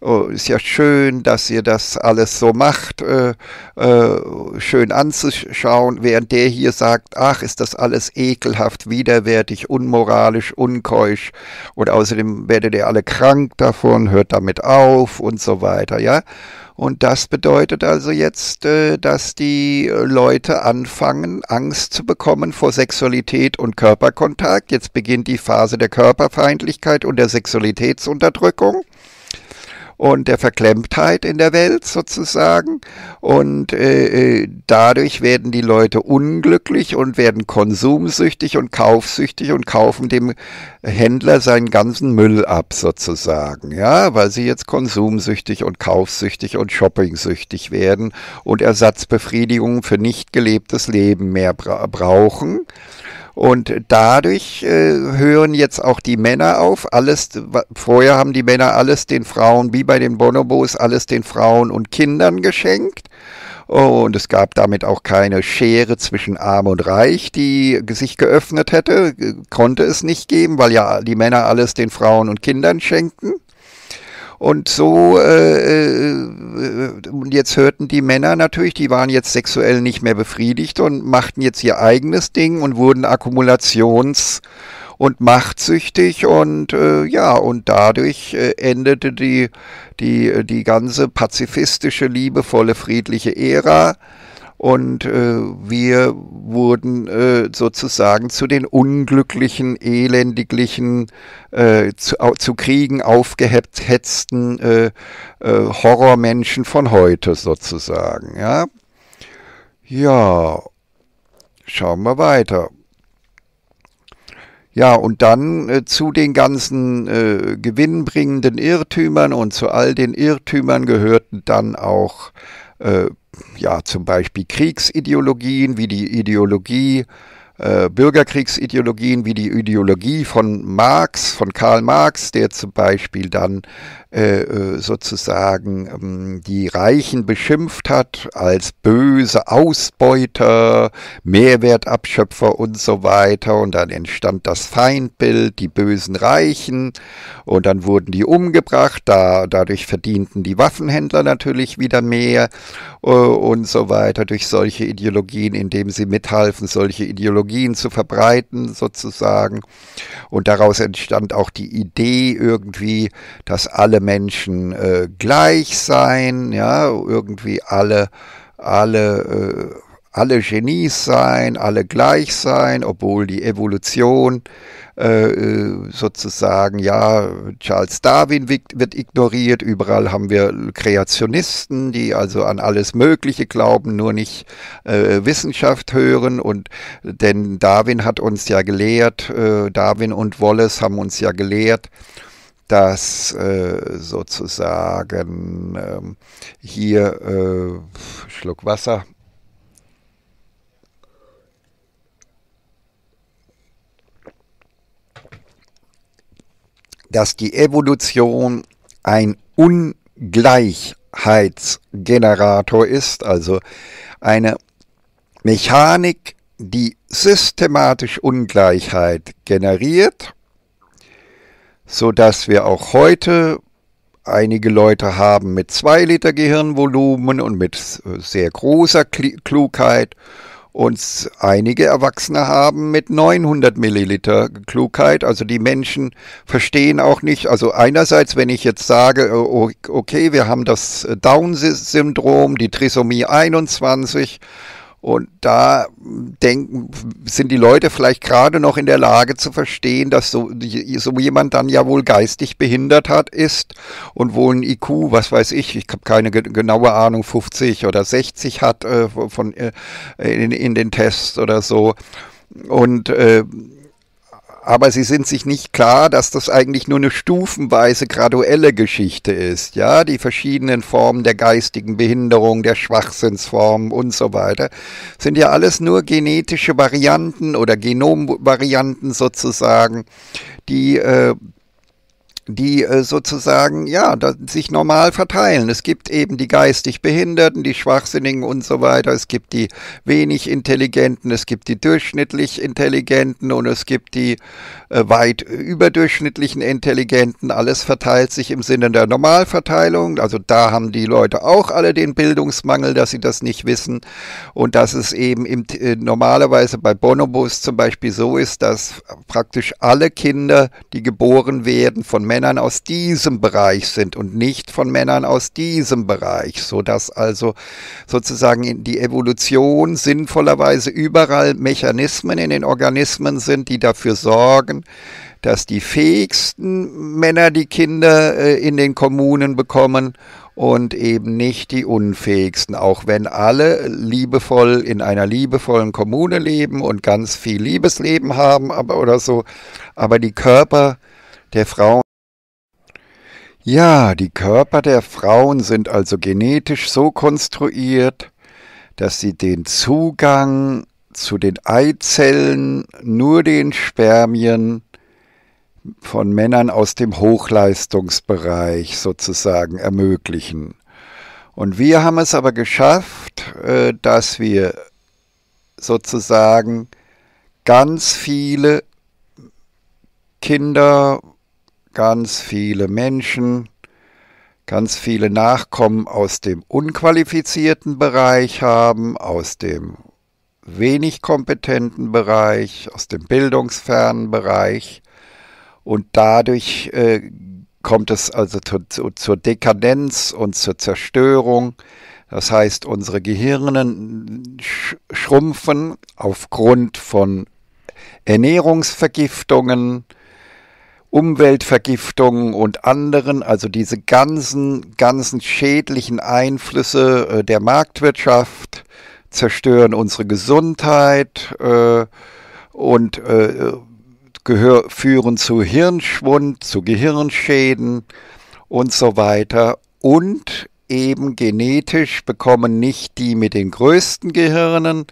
S1: oh, ist ja schön, dass ihr das alles so macht, äh, äh, schön anzuschauen, während der hier sagt, ach, ist das alles ekelhaft, widerwärtig, unmoralisch, unkeusch und außerdem werdet ihr alle krank davon, hört damit auf und so weiter, ja. Und das bedeutet also jetzt, äh, dass die äh, Leute anfangen, Angst zu bekommen vor Sexualität und Körperkontakt. Jetzt beginnt die Phase der Körperfeindlichkeit und der Sexualitätsunterdrückung und der Verklemmtheit in der Welt sozusagen. Und äh, äh, dadurch werden die Leute unglücklich und werden konsumsüchtig und kaufsüchtig und kaufen dem Händler seinen ganzen Müll ab sozusagen, ja, weil sie jetzt konsumsüchtig und kaufsüchtig und shoppingsüchtig werden und Ersatzbefriedigungen für nicht gelebtes Leben mehr bra brauchen. Und dadurch äh, hören jetzt auch die Männer auf. Alles, vorher haben die Männer alles den Frauen, wie bei den Bonobos, alles den Frauen und Kindern geschenkt. Und es gab damit auch keine Schere zwischen Arm und Reich, die sich geöffnet hätte. Äh, konnte es nicht geben, weil ja die Männer alles den Frauen und Kindern schenkten. Und so, äh, äh jetzt hörten die Männer natürlich, die waren jetzt sexuell nicht mehr befriedigt und machten jetzt ihr eigenes Ding und wurden Akkumulations- und machtsüchtig und äh, ja, und dadurch äh, endete die, die, äh, die ganze pazifistische, liebevolle, friedliche Ära und äh, wir wurden äh, sozusagen zu den unglücklichen, elendiglichen, äh, zu, zu Kriegen aufgehetzten äh, äh, Horrormenschen von heute sozusagen. Ja, ja schauen wir weiter. Ja, und dann äh, zu den ganzen äh, gewinnbringenden Irrtümern und zu all den Irrtümern gehörten dann auch äh, ja, zum Beispiel Kriegsideologien wie die Ideologie, äh, Bürgerkriegsideologien wie die Ideologie von Marx, von Karl Marx, der zum Beispiel dann äh, äh, sozusagen ähm, die Reichen beschimpft hat als böse Ausbeuter, Mehrwertabschöpfer und so weiter. Und dann entstand das Feindbild, die bösen Reichen. Und dann wurden die umgebracht. Da, dadurch verdienten die Waffenhändler natürlich wieder mehr äh, und so weiter durch solche Ideologien, indem sie mithalfen, solche Ideologien zu verbreiten sozusagen. Und daraus entstand auch die Idee irgendwie, dass alle Menschen äh, gleich sein, ja, irgendwie alle, alle, äh, alle Genies sein, alle gleich sein, obwohl die Evolution äh, äh, sozusagen, ja, Charles Darwin wird ignoriert, überall haben wir Kreationisten, die also an alles Mögliche glauben, nur nicht äh, Wissenschaft hören und denn Darwin hat uns ja gelehrt, äh, Darwin und Wallace haben uns ja gelehrt, dass äh, sozusagen ähm, hier äh, Schluck Wasser. dass die Evolution ein Ungleichheitsgenerator ist, also eine Mechanik, die systematisch Ungleichheit generiert sodass wir auch heute einige Leute haben mit 2 Liter Gehirnvolumen und mit sehr großer Klugheit und einige Erwachsene haben mit 900 Milliliter Klugheit. Also die Menschen verstehen auch nicht. Also einerseits, wenn ich jetzt sage, okay, wir haben das Down-Syndrom, die Trisomie 21 und da denken, sind die Leute vielleicht gerade noch in der Lage zu verstehen, dass so, so jemand dann ja wohl geistig behindert hat, ist und wohl ein IQ, was weiß ich, ich habe keine genaue Ahnung, 50 oder 60 hat äh, von, äh, in, in, den Tests oder so. Und äh, aber sie sind sich nicht klar, dass das eigentlich nur eine stufenweise graduelle Geschichte ist, ja, die verschiedenen Formen der geistigen Behinderung, der Schwachsinnsformen und so weiter, sind ja alles nur genetische Varianten oder Genomvarianten sozusagen, die äh, die äh, sozusagen ja sich normal verteilen. Es gibt eben die geistig Behinderten, die Schwachsinnigen und so weiter. Es gibt die wenig Intelligenten, es gibt die durchschnittlich Intelligenten und es gibt die äh, weit überdurchschnittlichen Intelligenten. Alles verteilt sich im Sinne der Normalverteilung. Also da haben die Leute auch alle den Bildungsmangel, dass sie das nicht wissen und dass es eben im, äh, normalerweise bei Bonobos zum Beispiel so ist, dass praktisch alle Kinder, die geboren werden von Männern Männern aus diesem Bereich sind und nicht von Männern aus diesem Bereich, sodass also sozusagen die Evolution sinnvollerweise überall Mechanismen in den Organismen sind, die dafür sorgen, dass die fähigsten Männer die Kinder äh, in den Kommunen bekommen und eben nicht die unfähigsten, auch wenn alle liebevoll in einer liebevollen Kommune leben und ganz viel Liebesleben haben aber oder so, aber die Körper der Frauen ja, die Körper der Frauen sind also genetisch so konstruiert, dass sie den Zugang zu den Eizellen nur den Spermien von Männern aus dem Hochleistungsbereich sozusagen ermöglichen. Und wir haben es aber geschafft, äh, dass wir sozusagen ganz viele Kinder ganz viele Menschen, ganz viele Nachkommen aus dem unqualifizierten Bereich haben, aus dem wenig kompetenten Bereich, aus dem bildungsfernen Bereich. Und dadurch äh, kommt es also zu, zu, zur Dekadenz und zur Zerstörung. Das heißt, unsere Gehirne sch schrumpfen aufgrund von Ernährungsvergiftungen, Umweltvergiftungen und anderen, also diese ganzen, ganzen schädlichen Einflüsse äh, der Marktwirtschaft zerstören unsere Gesundheit äh, und äh, gehör, führen zu Hirnschwund, zu Gehirnschäden und so weiter. Und eben genetisch bekommen nicht die mit den größten Gehirnen,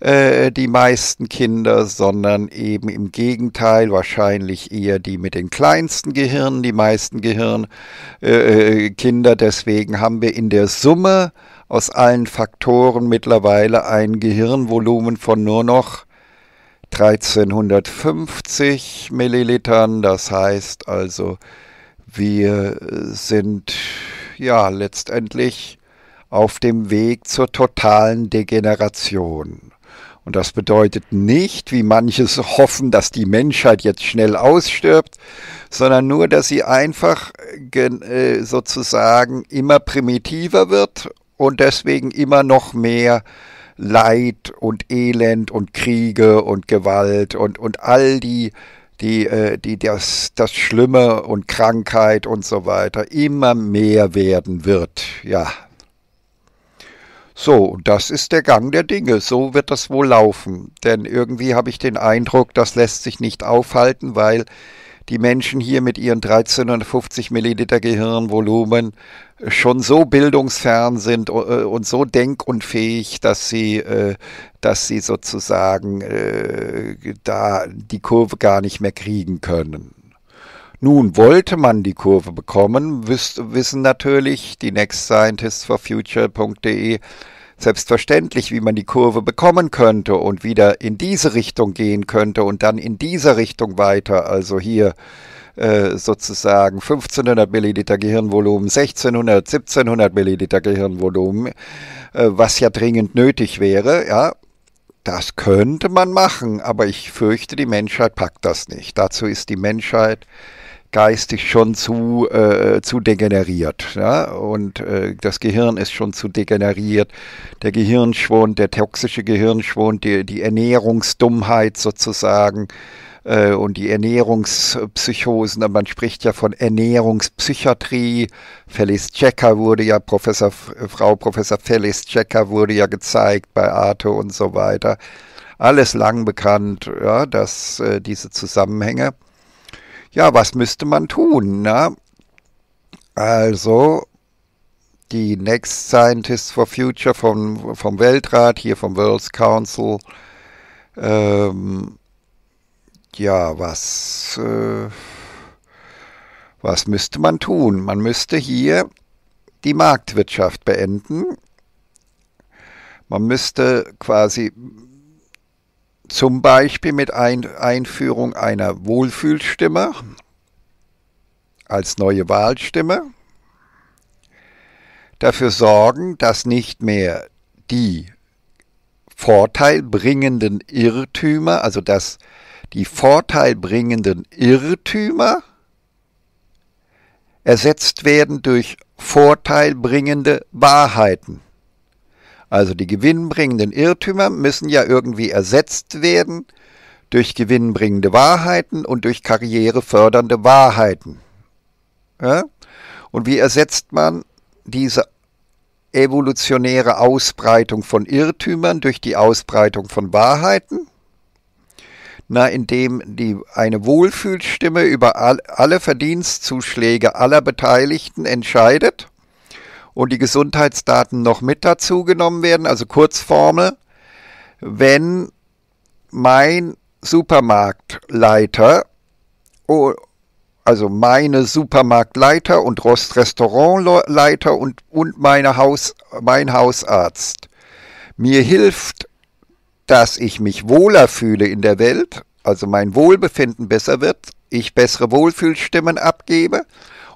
S1: äh, die meisten Kinder, sondern eben im Gegenteil wahrscheinlich eher die mit den kleinsten Gehirnen, die meisten Gehirnkinder. Äh, äh Deswegen haben wir in der Summe aus allen Faktoren mittlerweile ein Gehirnvolumen von nur noch 1350 Millilitern. Das heißt also, wir sind ja letztendlich auf dem Weg zur totalen Degeneration. Und das bedeutet nicht, wie manches hoffen, dass die Menschheit jetzt schnell ausstirbt, sondern nur, dass sie einfach äh, sozusagen immer primitiver wird und deswegen immer noch mehr Leid und Elend und Kriege und Gewalt und, und all die, die, äh, die das, das Schlimme und Krankheit und so weiter immer mehr werden wird. Ja. So, das ist der Gang der Dinge. So wird das wohl laufen. Denn irgendwie habe ich den Eindruck, das lässt sich nicht aufhalten, weil die Menschen hier mit ihren 1350 Milliliter Gehirnvolumen schon so bildungsfern sind äh, und so denkunfähig, dass sie, äh, dass sie sozusagen äh, da die Kurve gar nicht mehr kriegen können. Nun wollte man die Kurve bekommen, wissen natürlich die nextscientistsforfuture.de selbstverständlich, wie man die Kurve bekommen könnte und wieder in diese Richtung gehen könnte und dann in dieser Richtung weiter, also hier äh, sozusagen 1500 Milliliter Gehirnvolumen, 1600, 1700 Milliliter Gehirnvolumen, äh, was ja dringend nötig wäre, ja, das könnte man machen, aber ich fürchte, die Menschheit packt das nicht. Dazu ist die Menschheit geistig schon zu, äh, zu degeneriert. Ja? Und äh, das Gehirn ist schon zu degeneriert. Der Gehirnschwund, der toxische Gehirnschwund, die, die Ernährungsdummheit sozusagen äh, und die Ernährungspsychosen. Man spricht ja von Ernährungspsychiatrie. Felix Checker wurde ja, Professor, Frau Professor Felix Checker wurde ja gezeigt bei Arte und so weiter. Alles lang bekannt, ja, dass äh, diese Zusammenhänge. Ja, was müsste man tun? Ne? Also, die Next Scientists for Future vom, vom Weltrat, hier vom World Council, ähm, ja, was, äh, was müsste man tun? Man müsste hier die Marktwirtschaft beenden. Man müsste quasi zum Beispiel mit ein Einführung einer Wohlfühlstimme als neue Wahlstimme. Dafür sorgen, dass nicht mehr die vorteilbringenden Irrtümer, also dass die vorteilbringenden Irrtümer ersetzt werden durch vorteilbringende Wahrheiten. Also die gewinnbringenden Irrtümer müssen ja irgendwie ersetzt werden durch gewinnbringende Wahrheiten und durch karrierefördernde Wahrheiten. Ja? Und wie ersetzt man diese evolutionäre Ausbreitung von Irrtümern durch die Ausbreitung von Wahrheiten? Na, indem die, eine Wohlfühlstimme über all, alle Verdienstzuschläge aller Beteiligten entscheidet und die Gesundheitsdaten noch mit dazu genommen werden, also Kurzformel, wenn mein Supermarktleiter, also meine Supermarktleiter und Restaurantleiter und, und meine Haus, mein Hausarzt mir hilft, dass ich mich wohler fühle in der Welt, also mein Wohlbefinden besser wird, ich bessere Wohlfühlstimmen abgebe,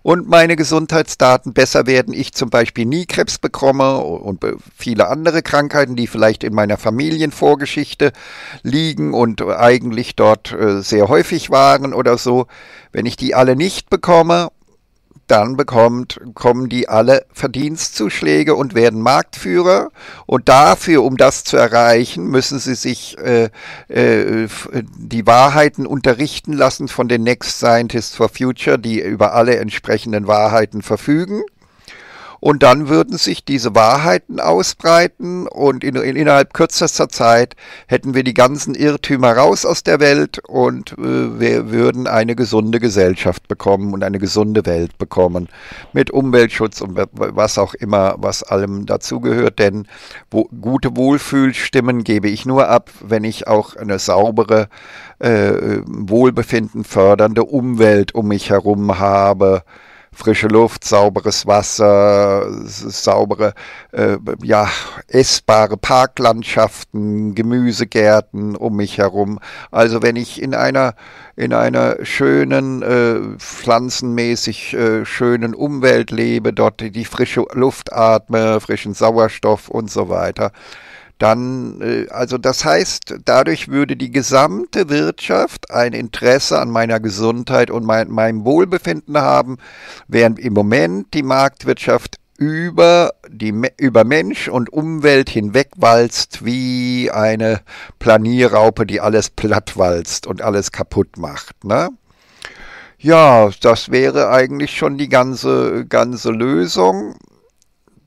S1: und meine Gesundheitsdaten besser werden. Ich zum Beispiel nie Krebs bekomme und viele andere Krankheiten, die vielleicht in meiner Familienvorgeschichte liegen und eigentlich dort äh, sehr häufig waren oder so. Wenn ich die alle nicht bekomme dann bekommt, kommen die alle Verdienstzuschläge und werden Marktführer. Und dafür, um das zu erreichen, müssen sie sich äh, äh, äh die Wahrheiten unterrichten lassen von den Next Scientists for Future, die über alle entsprechenden Wahrheiten verfügen und dann würden sich diese Wahrheiten ausbreiten und in, in, innerhalb kürzester Zeit hätten wir die ganzen Irrtümer raus aus der Welt und äh, wir würden eine gesunde Gesellschaft bekommen und eine gesunde Welt bekommen mit Umweltschutz und was auch immer, was allem dazugehört. Denn wo, gute Wohlfühlstimmen gebe ich nur ab, wenn ich auch eine saubere, äh, äh Wohlbefinden fördernde Umwelt um mich herum habe frische Luft, sauberes Wasser, saubere, äh, ja, essbare Parklandschaften, Gemüsegärten um mich herum. Also wenn ich in einer, in einer schönen, äh, pflanzenmäßig äh, schönen Umwelt lebe, dort die frische Luft atme, frischen Sauerstoff und so weiter, dann, äh, also das heißt, dadurch würde die gesamte Wirtschaft ein Interesse an meiner Gesundheit und mein, meinem Wohlbefinden haben, während im Moment die Marktwirtschaft über, die, über Mensch und Umwelt hinwegwalzt wie eine Planierraupe, die alles plattwalzt und alles kaputt macht. Ne? Ja, das wäre eigentlich schon die ganze, ganze Lösung.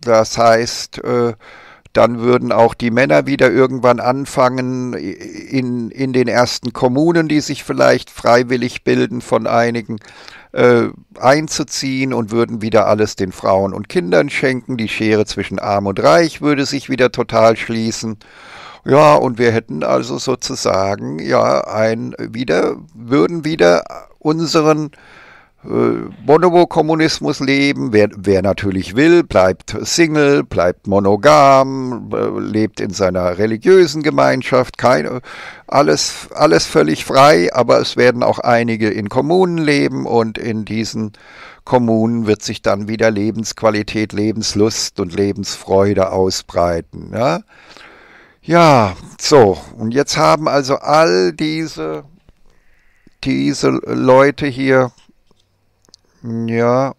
S1: Das heißt, äh, dann würden auch die Männer wieder irgendwann anfangen, in, in den ersten Kommunen, die sich vielleicht freiwillig bilden von einigen, äh, einzuziehen und würden wieder alles den Frauen und Kindern schenken. Die Schere zwischen Arm und Reich würde sich wieder total schließen. Ja, und wir hätten also sozusagen, ja, ein, wieder, würden wieder unseren Bonobo-Kommunismus äh, leben. Wer, wer, natürlich will, bleibt Single, bleibt monogam, äh, lebt in seiner religiösen Gemeinschaft. Keine, alles, alles völlig frei, aber es werden auch einige in Kommunen leben und in diesen Kommunen wird sich dann wieder Lebensqualität, Lebenslust und Lebensfreude ausbreiten. Ja, ja so, und jetzt haben also all diese, diese Leute hier, ja,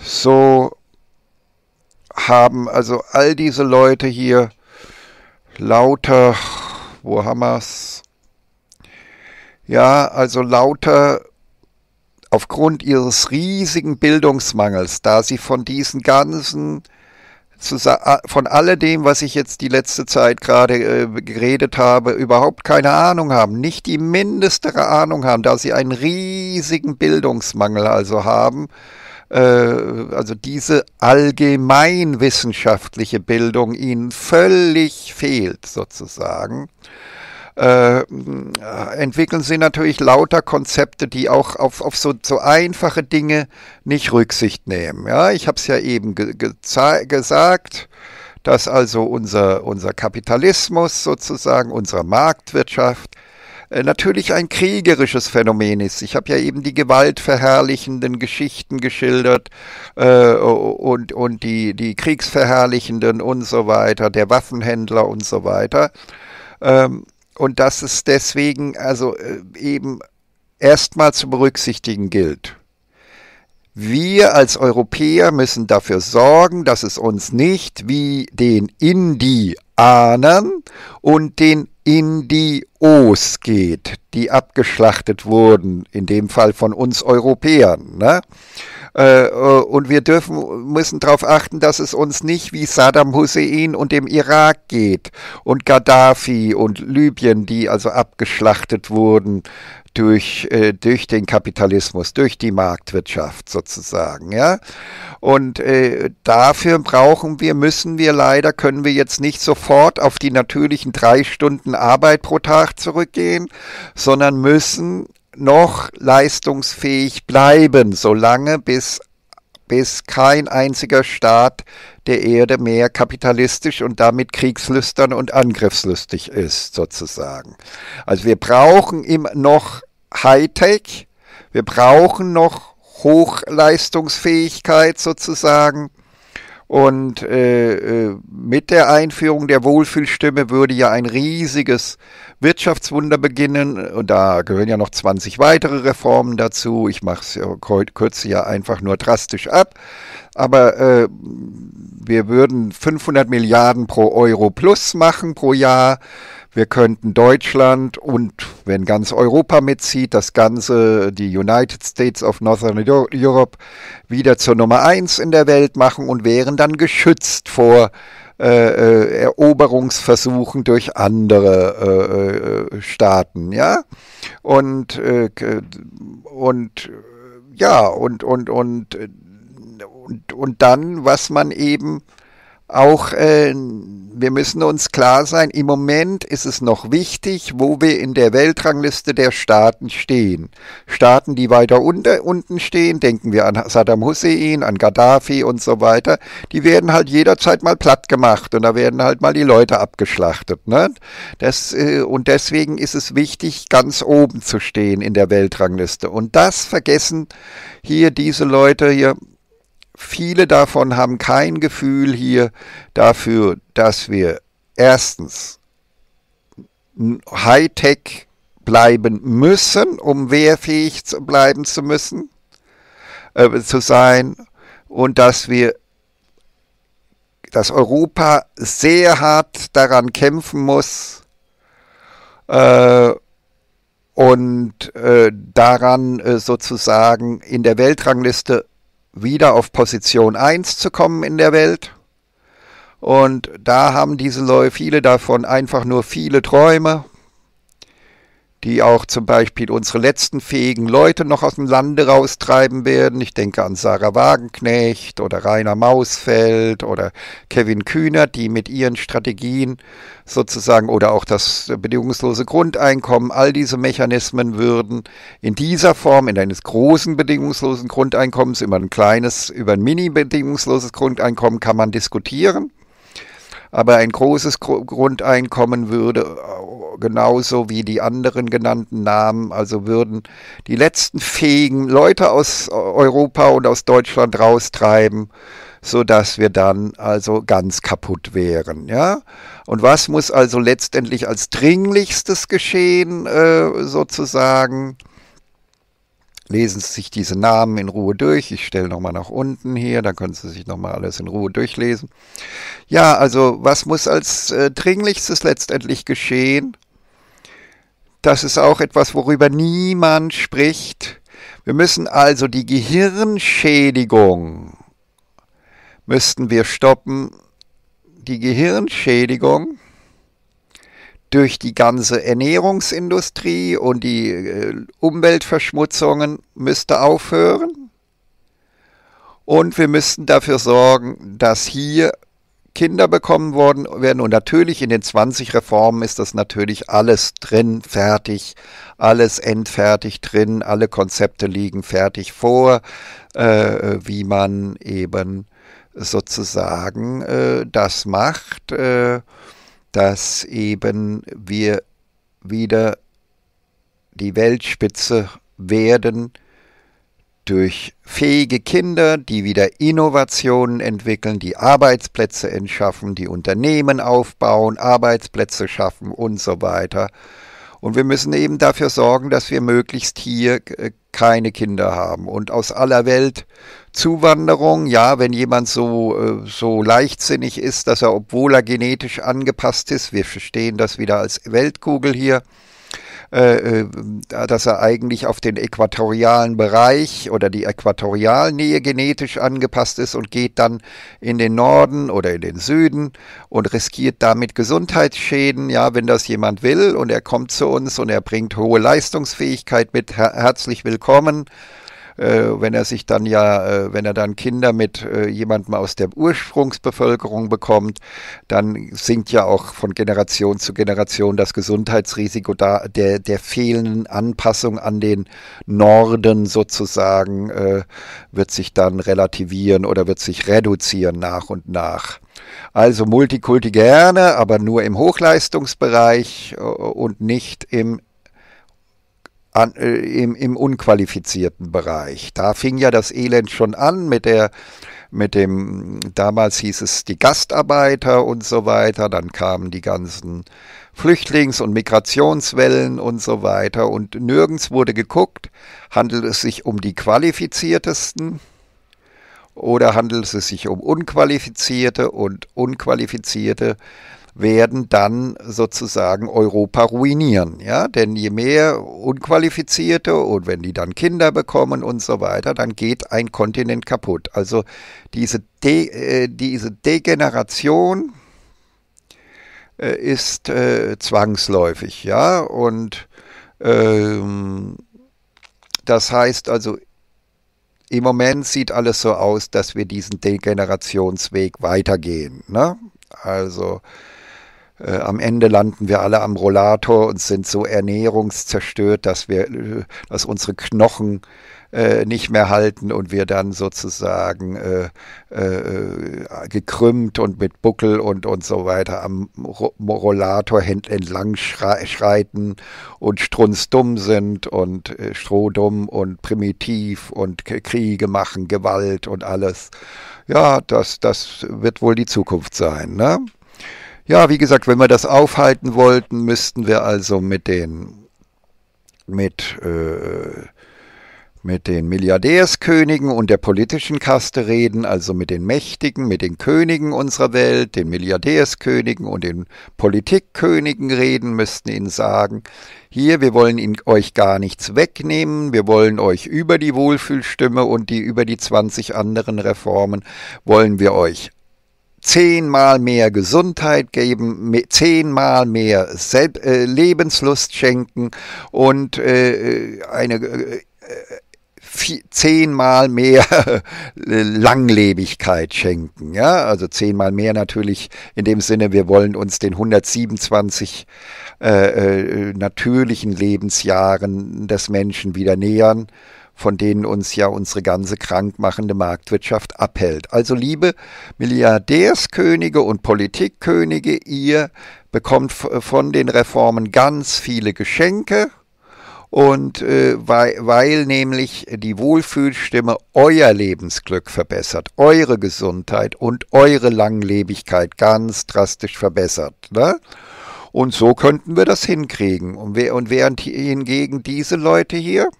S1: so haben also all diese Leute hier lauter, wo haben wir's? Ja, also lauter aufgrund ihres riesigen Bildungsmangels, da sie von diesen ganzen Ah, von all dem, was ich jetzt die letzte Zeit gerade äh, geredet habe, überhaupt keine Ahnung haben, nicht die mindeste Ahnung haben, da sie einen riesigen Bildungsmangel also haben äh, also diese allgemeinwissenschaftliche Bildung ihnen völlig fehlt sozusagen äh, entwickeln sie natürlich lauter Konzepte, die auch auf, auf so, so einfache Dinge nicht Rücksicht nehmen. Ja, ich habe es ja eben ge gesagt, dass also unser, unser Kapitalismus sozusagen, unsere Marktwirtschaft, äh, natürlich ein kriegerisches Phänomen ist. Ich habe ja eben die gewaltverherrlichenden Geschichten geschildert äh, und, und die, die kriegsverherrlichenden und so weiter, der Waffenhändler und so weiter. Ähm, und dass es deswegen also äh, eben erstmal zu berücksichtigen gilt. Wir als Europäer müssen dafür sorgen, dass es uns nicht wie den Indianern und den Indios geht, die abgeschlachtet wurden, in dem Fall von uns Europäern. Ne? Äh, äh, und wir dürfen, müssen darauf achten, dass es uns nicht wie Saddam Hussein und dem Irak geht und Gaddafi und Libyen, die also abgeschlachtet wurden durch, äh, durch den Kapitalismus, durch die Marktwirtschaft sozusagen. Ja? Und äh, dafür brauchen wir, müssen wir leider, können wir jetzt nicht sofort auf die natürlichen drei Stunden Arbeit pro Tag zurückgehen, sondern müssen noch leistungsfähig bleiben, solange bis, bis kein einziger Staat der Erde mehr kapitalistisch und damit kriegslüstern und angriffslustig ist, sozusagen. Also wir brauchen immer noch Hightech, wir brauchen noch Hochleistungsfähigkeit sozusagen. Und äh, äh, mit der Einführung der Wohlfühlstimme würde ja ein riesiges Wirtschaftswunder beginnen. Und da gehören ja noch 20 weitere Reformen dazu. Ich mache es kürze ja einfach nur drastisch ab. Aber äh, wir würden 500 Milliarden pro Euro plus machen pro Jahr. Wir könnten Deutschland und, wenn ganz Europa mitzieht, das Ganze, die United States of Northern Europe, wieder zur Nummer 1 in der Welt machen und wären dann geschützt vor äh, äh, äh, Eroberungsversuchen durch andere äh, äh Staaten, ja. Und, äh, und ja, und, und, und, äh, und, und dann, was man eben auch, äh, wir müssen uns klar sein, im Moment ist es noch wichtig, wo wir in der Weltrangliste der Staaten stehen. Staaten, die weiter unter, unten stehen, denken wir an Saddam Hussein, an Gaddafi und so weiter, die werden halt jederzeit mal platt gemacht und da werden halt mal die Leute abgeschlachtet. Ne? Das, äh, und deswegen ist es wichtig, ganz oben zu stehen in der Weltrangliste. Und das vergessen hier diese Leute hier viele davon haben kein Gefühl hier dafür, dass wir erstens Hightech bleiben müssen, um wehrfähig zu bleiben zu müssen, äh, zu sein, und dass wir, dass Europa sehr hart daran kämpfen muss äh, und äh, daran äh, sozusagen in der Weltrangliste wieder auf Position 1 zu kommen in der Welt. Und da haben diese Leute, viele davon einfach nur viele Träume, die auch zum Beispiel unsere letzten fähigen Leute noch aus dem Lande raustreiben werden. Ich denke an Sarah Wagenknecht oder Rainer Mausfeld oder Kevin Kühner, die mit ihren Strategien sozusagen oder auch das bedingungslose Grundeinkommen, all diese Mechanismen würden in dieser Form, in eines großen bedingungslosen Grundeinkommens, über ein kleines, über ein mini-bedingungsloses Grundeinkommen kann man diskutieren aber ein großes Grundeinkommen würde äh, genauso wie die anderen genannten Namen, also würden die letzten fähigen Leute aus äh, Europa und aus Deutschland raustreiben, sodass wir dann also ganz kaputt wären. Ja? Und was muss also letztendlich als dringlichstes geschehen, äh, sozusagen? lesen Sie sich diese Namen in Ruhe durch. Ich stelle nochmal nach unten hier, dann können Sie sich nochmal alles in Ruhe durchlesen. Ja, also was muss als äh, dringlichstes letztendlich geschehen? Das ist auch etwas, worüber niemand spricht. Wir müssen also die Gehirnschädigung, müssten wir stoppen. Die Gehirnschädigung durch die ganze Ernährungsindustrie und die äh, Umweltverschmutzungen müsste aufhören. Und wir müssten dafür sorgen, dass hier Kinder bekommen worden werden. Und natürlich in den 20 Reformen ist das natürlich alles drin, fertig, alles endfertig drin, alle Konzepte liegen fertig vor, äh, wie man eben sozusagen äh, das macht. Äh, dass eben wir wieder die Weltspitze werden durch fähige Kinder, die wieder Innovationen entwickeln, die Arbeitsplätze entschaffen, die Unternehmen aufbauen, Arbeitsplätze schaffen und so weiter. Und wir müssen eben dafür sorgen, dass wir möglichst hier äh, keine Kinder haben. Und aus aller Welt Zuwanderung, ja, wenn jemand so, äh, so leichtsinnig ist, dass er, obwohl er genetisch angepasst ist, wir verstehen das wieder als Weltkugel hier, äh, äh, dass er eigentlich auf den äquatorialen Bereich oder die Äquatorialnähe genetisch angepasst ist und geht dann in den Norden oder in den Süden und riskiert damit Gesundheitsschäden. Ja, wenn das jemand will und er kommt zu uns und er bringt hohe Leistungsfähigkeit mit, her herzlich willkommen. Äh, wenn er sich dann ja, äh, wenn er dann Kinder mit äh, jemandem aus der Ursprungsbevölkerung bekommt, dann sinkt ja auch von Generation zu Generation das Gesundheitsrisiko da, der, der fehlenden Anpassung an den Norden sozusagen äh, wird sich dann relativieren oder wird sich reduzieren nach und nach. Also Multikulti gerne, aber nur im Hochleistungsbereich und nicht im an, äh, im, im unqualifizierten Bereich. Da fing ja das Elend schon an mit der mit dem, damals hieß es die Gastarbeiter und so weiter, dann kamen die ganzen Flüchtlings- und Migrationswellen und so weiter und nirgends wurde geguckt, handelt es sich um die qualifiziertesten oder handelt es sich um unqualifizierte und unqualifizierte äh, werden dann sozusagen Europa ruinieren. Ja? Denn je mehr Unqualifizierte und wenn die dann Kinder bekommen und so weiter, dann geht ein Kontinent kaputt. Also diese, De äh, diese Degeneration äh, ist äh, zwangsläufig. Ja? Und ähm, das heißt also, im Moment sieht alles so aus, dass wir diesen Degenerationsweg weitergehen. Ne? Also äh, am Ende landen wir alle am Rollator und sind so ernährungszerstört, dass wir, äh, dass unsere Knochen äh, nicht mehr halten und wir dann sozusagen äh, äh gekrümmt und mit Buckel und, und so weiter am Rollator entlang schreiten und strunzdumm sind und äh, strohdumm und primitiv und Kriege machen, Gewalt und alles. Ja, das, das wird wohl die Zukunft sein, ne? Ja, wie gesagt, wenn wir das aufhalten wollten, müssten wir also mit den mit äh, mit den Milliardärskönigen und der politischen Kaste reden, also mit den Mächtigen, mit den Königen unserer Welt, den Milliardärskönigen und den Politikkönigen reden, müssten ihnen sagen, hier, wir wollen ihnen, euch gar nichts wegnehmen, wir wollen euch über die Wohlfühlstimme und die über die 20 anderen Reformen, wollen wir euch zehnmal mehr Gesundheit geben, zehnmal mehr Sel äh, Lebenslust schenken und äh, äh eine äh, äh zehnmal mehr Langlebigkeit schenken. Ja, also zehnmal mehr natürlich in dem Sinne, wir wollen uns den 127 äh, äh, natürlichen Lebensjahren des Menschen wieder nähern von denen uns ja unsere ganze krankmachende Marktwirtschaft abhält. Also liebe Milliardärskönige und Politikkönige, ihr bekommt von den Reformen ganz viele Geschenke und äh, weil, weil nämlich die Wohlfühlstimme euer Lebensglück verbessert, eure Gesundheit und eure Langlebigkeit ganz drastisch verbessert. Ne? Und so könnten wir das hinkriegen. Und, wer, und während hingegen diese Leute hier,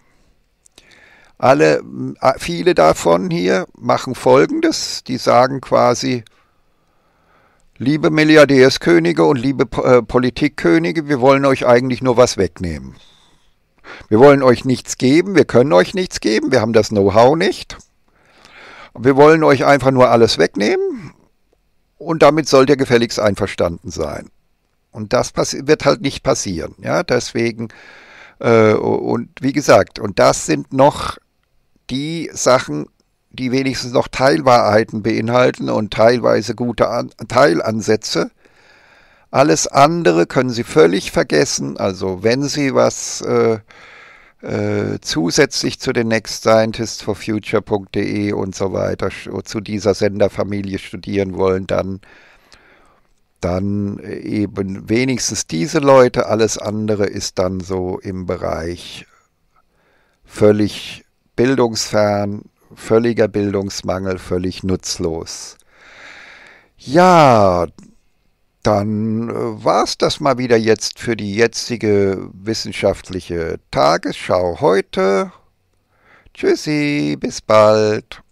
S1: alle, viele davon hier machen Folgendes. Die sagen quasi, liebe Milliardärskönige und liebe äh, Politikkönige, wir wollen euch eigentlich nur was wegnehmen. Wir wollen euch nichts geben, wir können euch nichts geben, wir haben das Know-how nicht. Wir wollen euch einfach nur alles wegnehmen und damit sollt ihr gefälligst einverstanden sein. Und das wird halt nicht passieren. Ja, deswegen, äh, und wie gesagt, und das sind noch die Sachen, die wenigstens noch Teilwahrheiten beinhalten und teilweise gute An Teilansätze. Alles andere können Sie völlig vergessen. Also wenn Sie was äh, äh, zusätzlich zu den Next Scientists for Future.de und so weiter zu dieser Senderfamilie studieren wollen, dann dann eben wenigstens diese Leute, alles andere ist dann so im Bereich völlig bildungsfern, völliger Bildungsmangel, völlig nutzlos. Ja, dann äh, war's das mal wieder jetzt für die jetzige wissenschaftliche Tagesschau heute. Tschüssi, bis bald.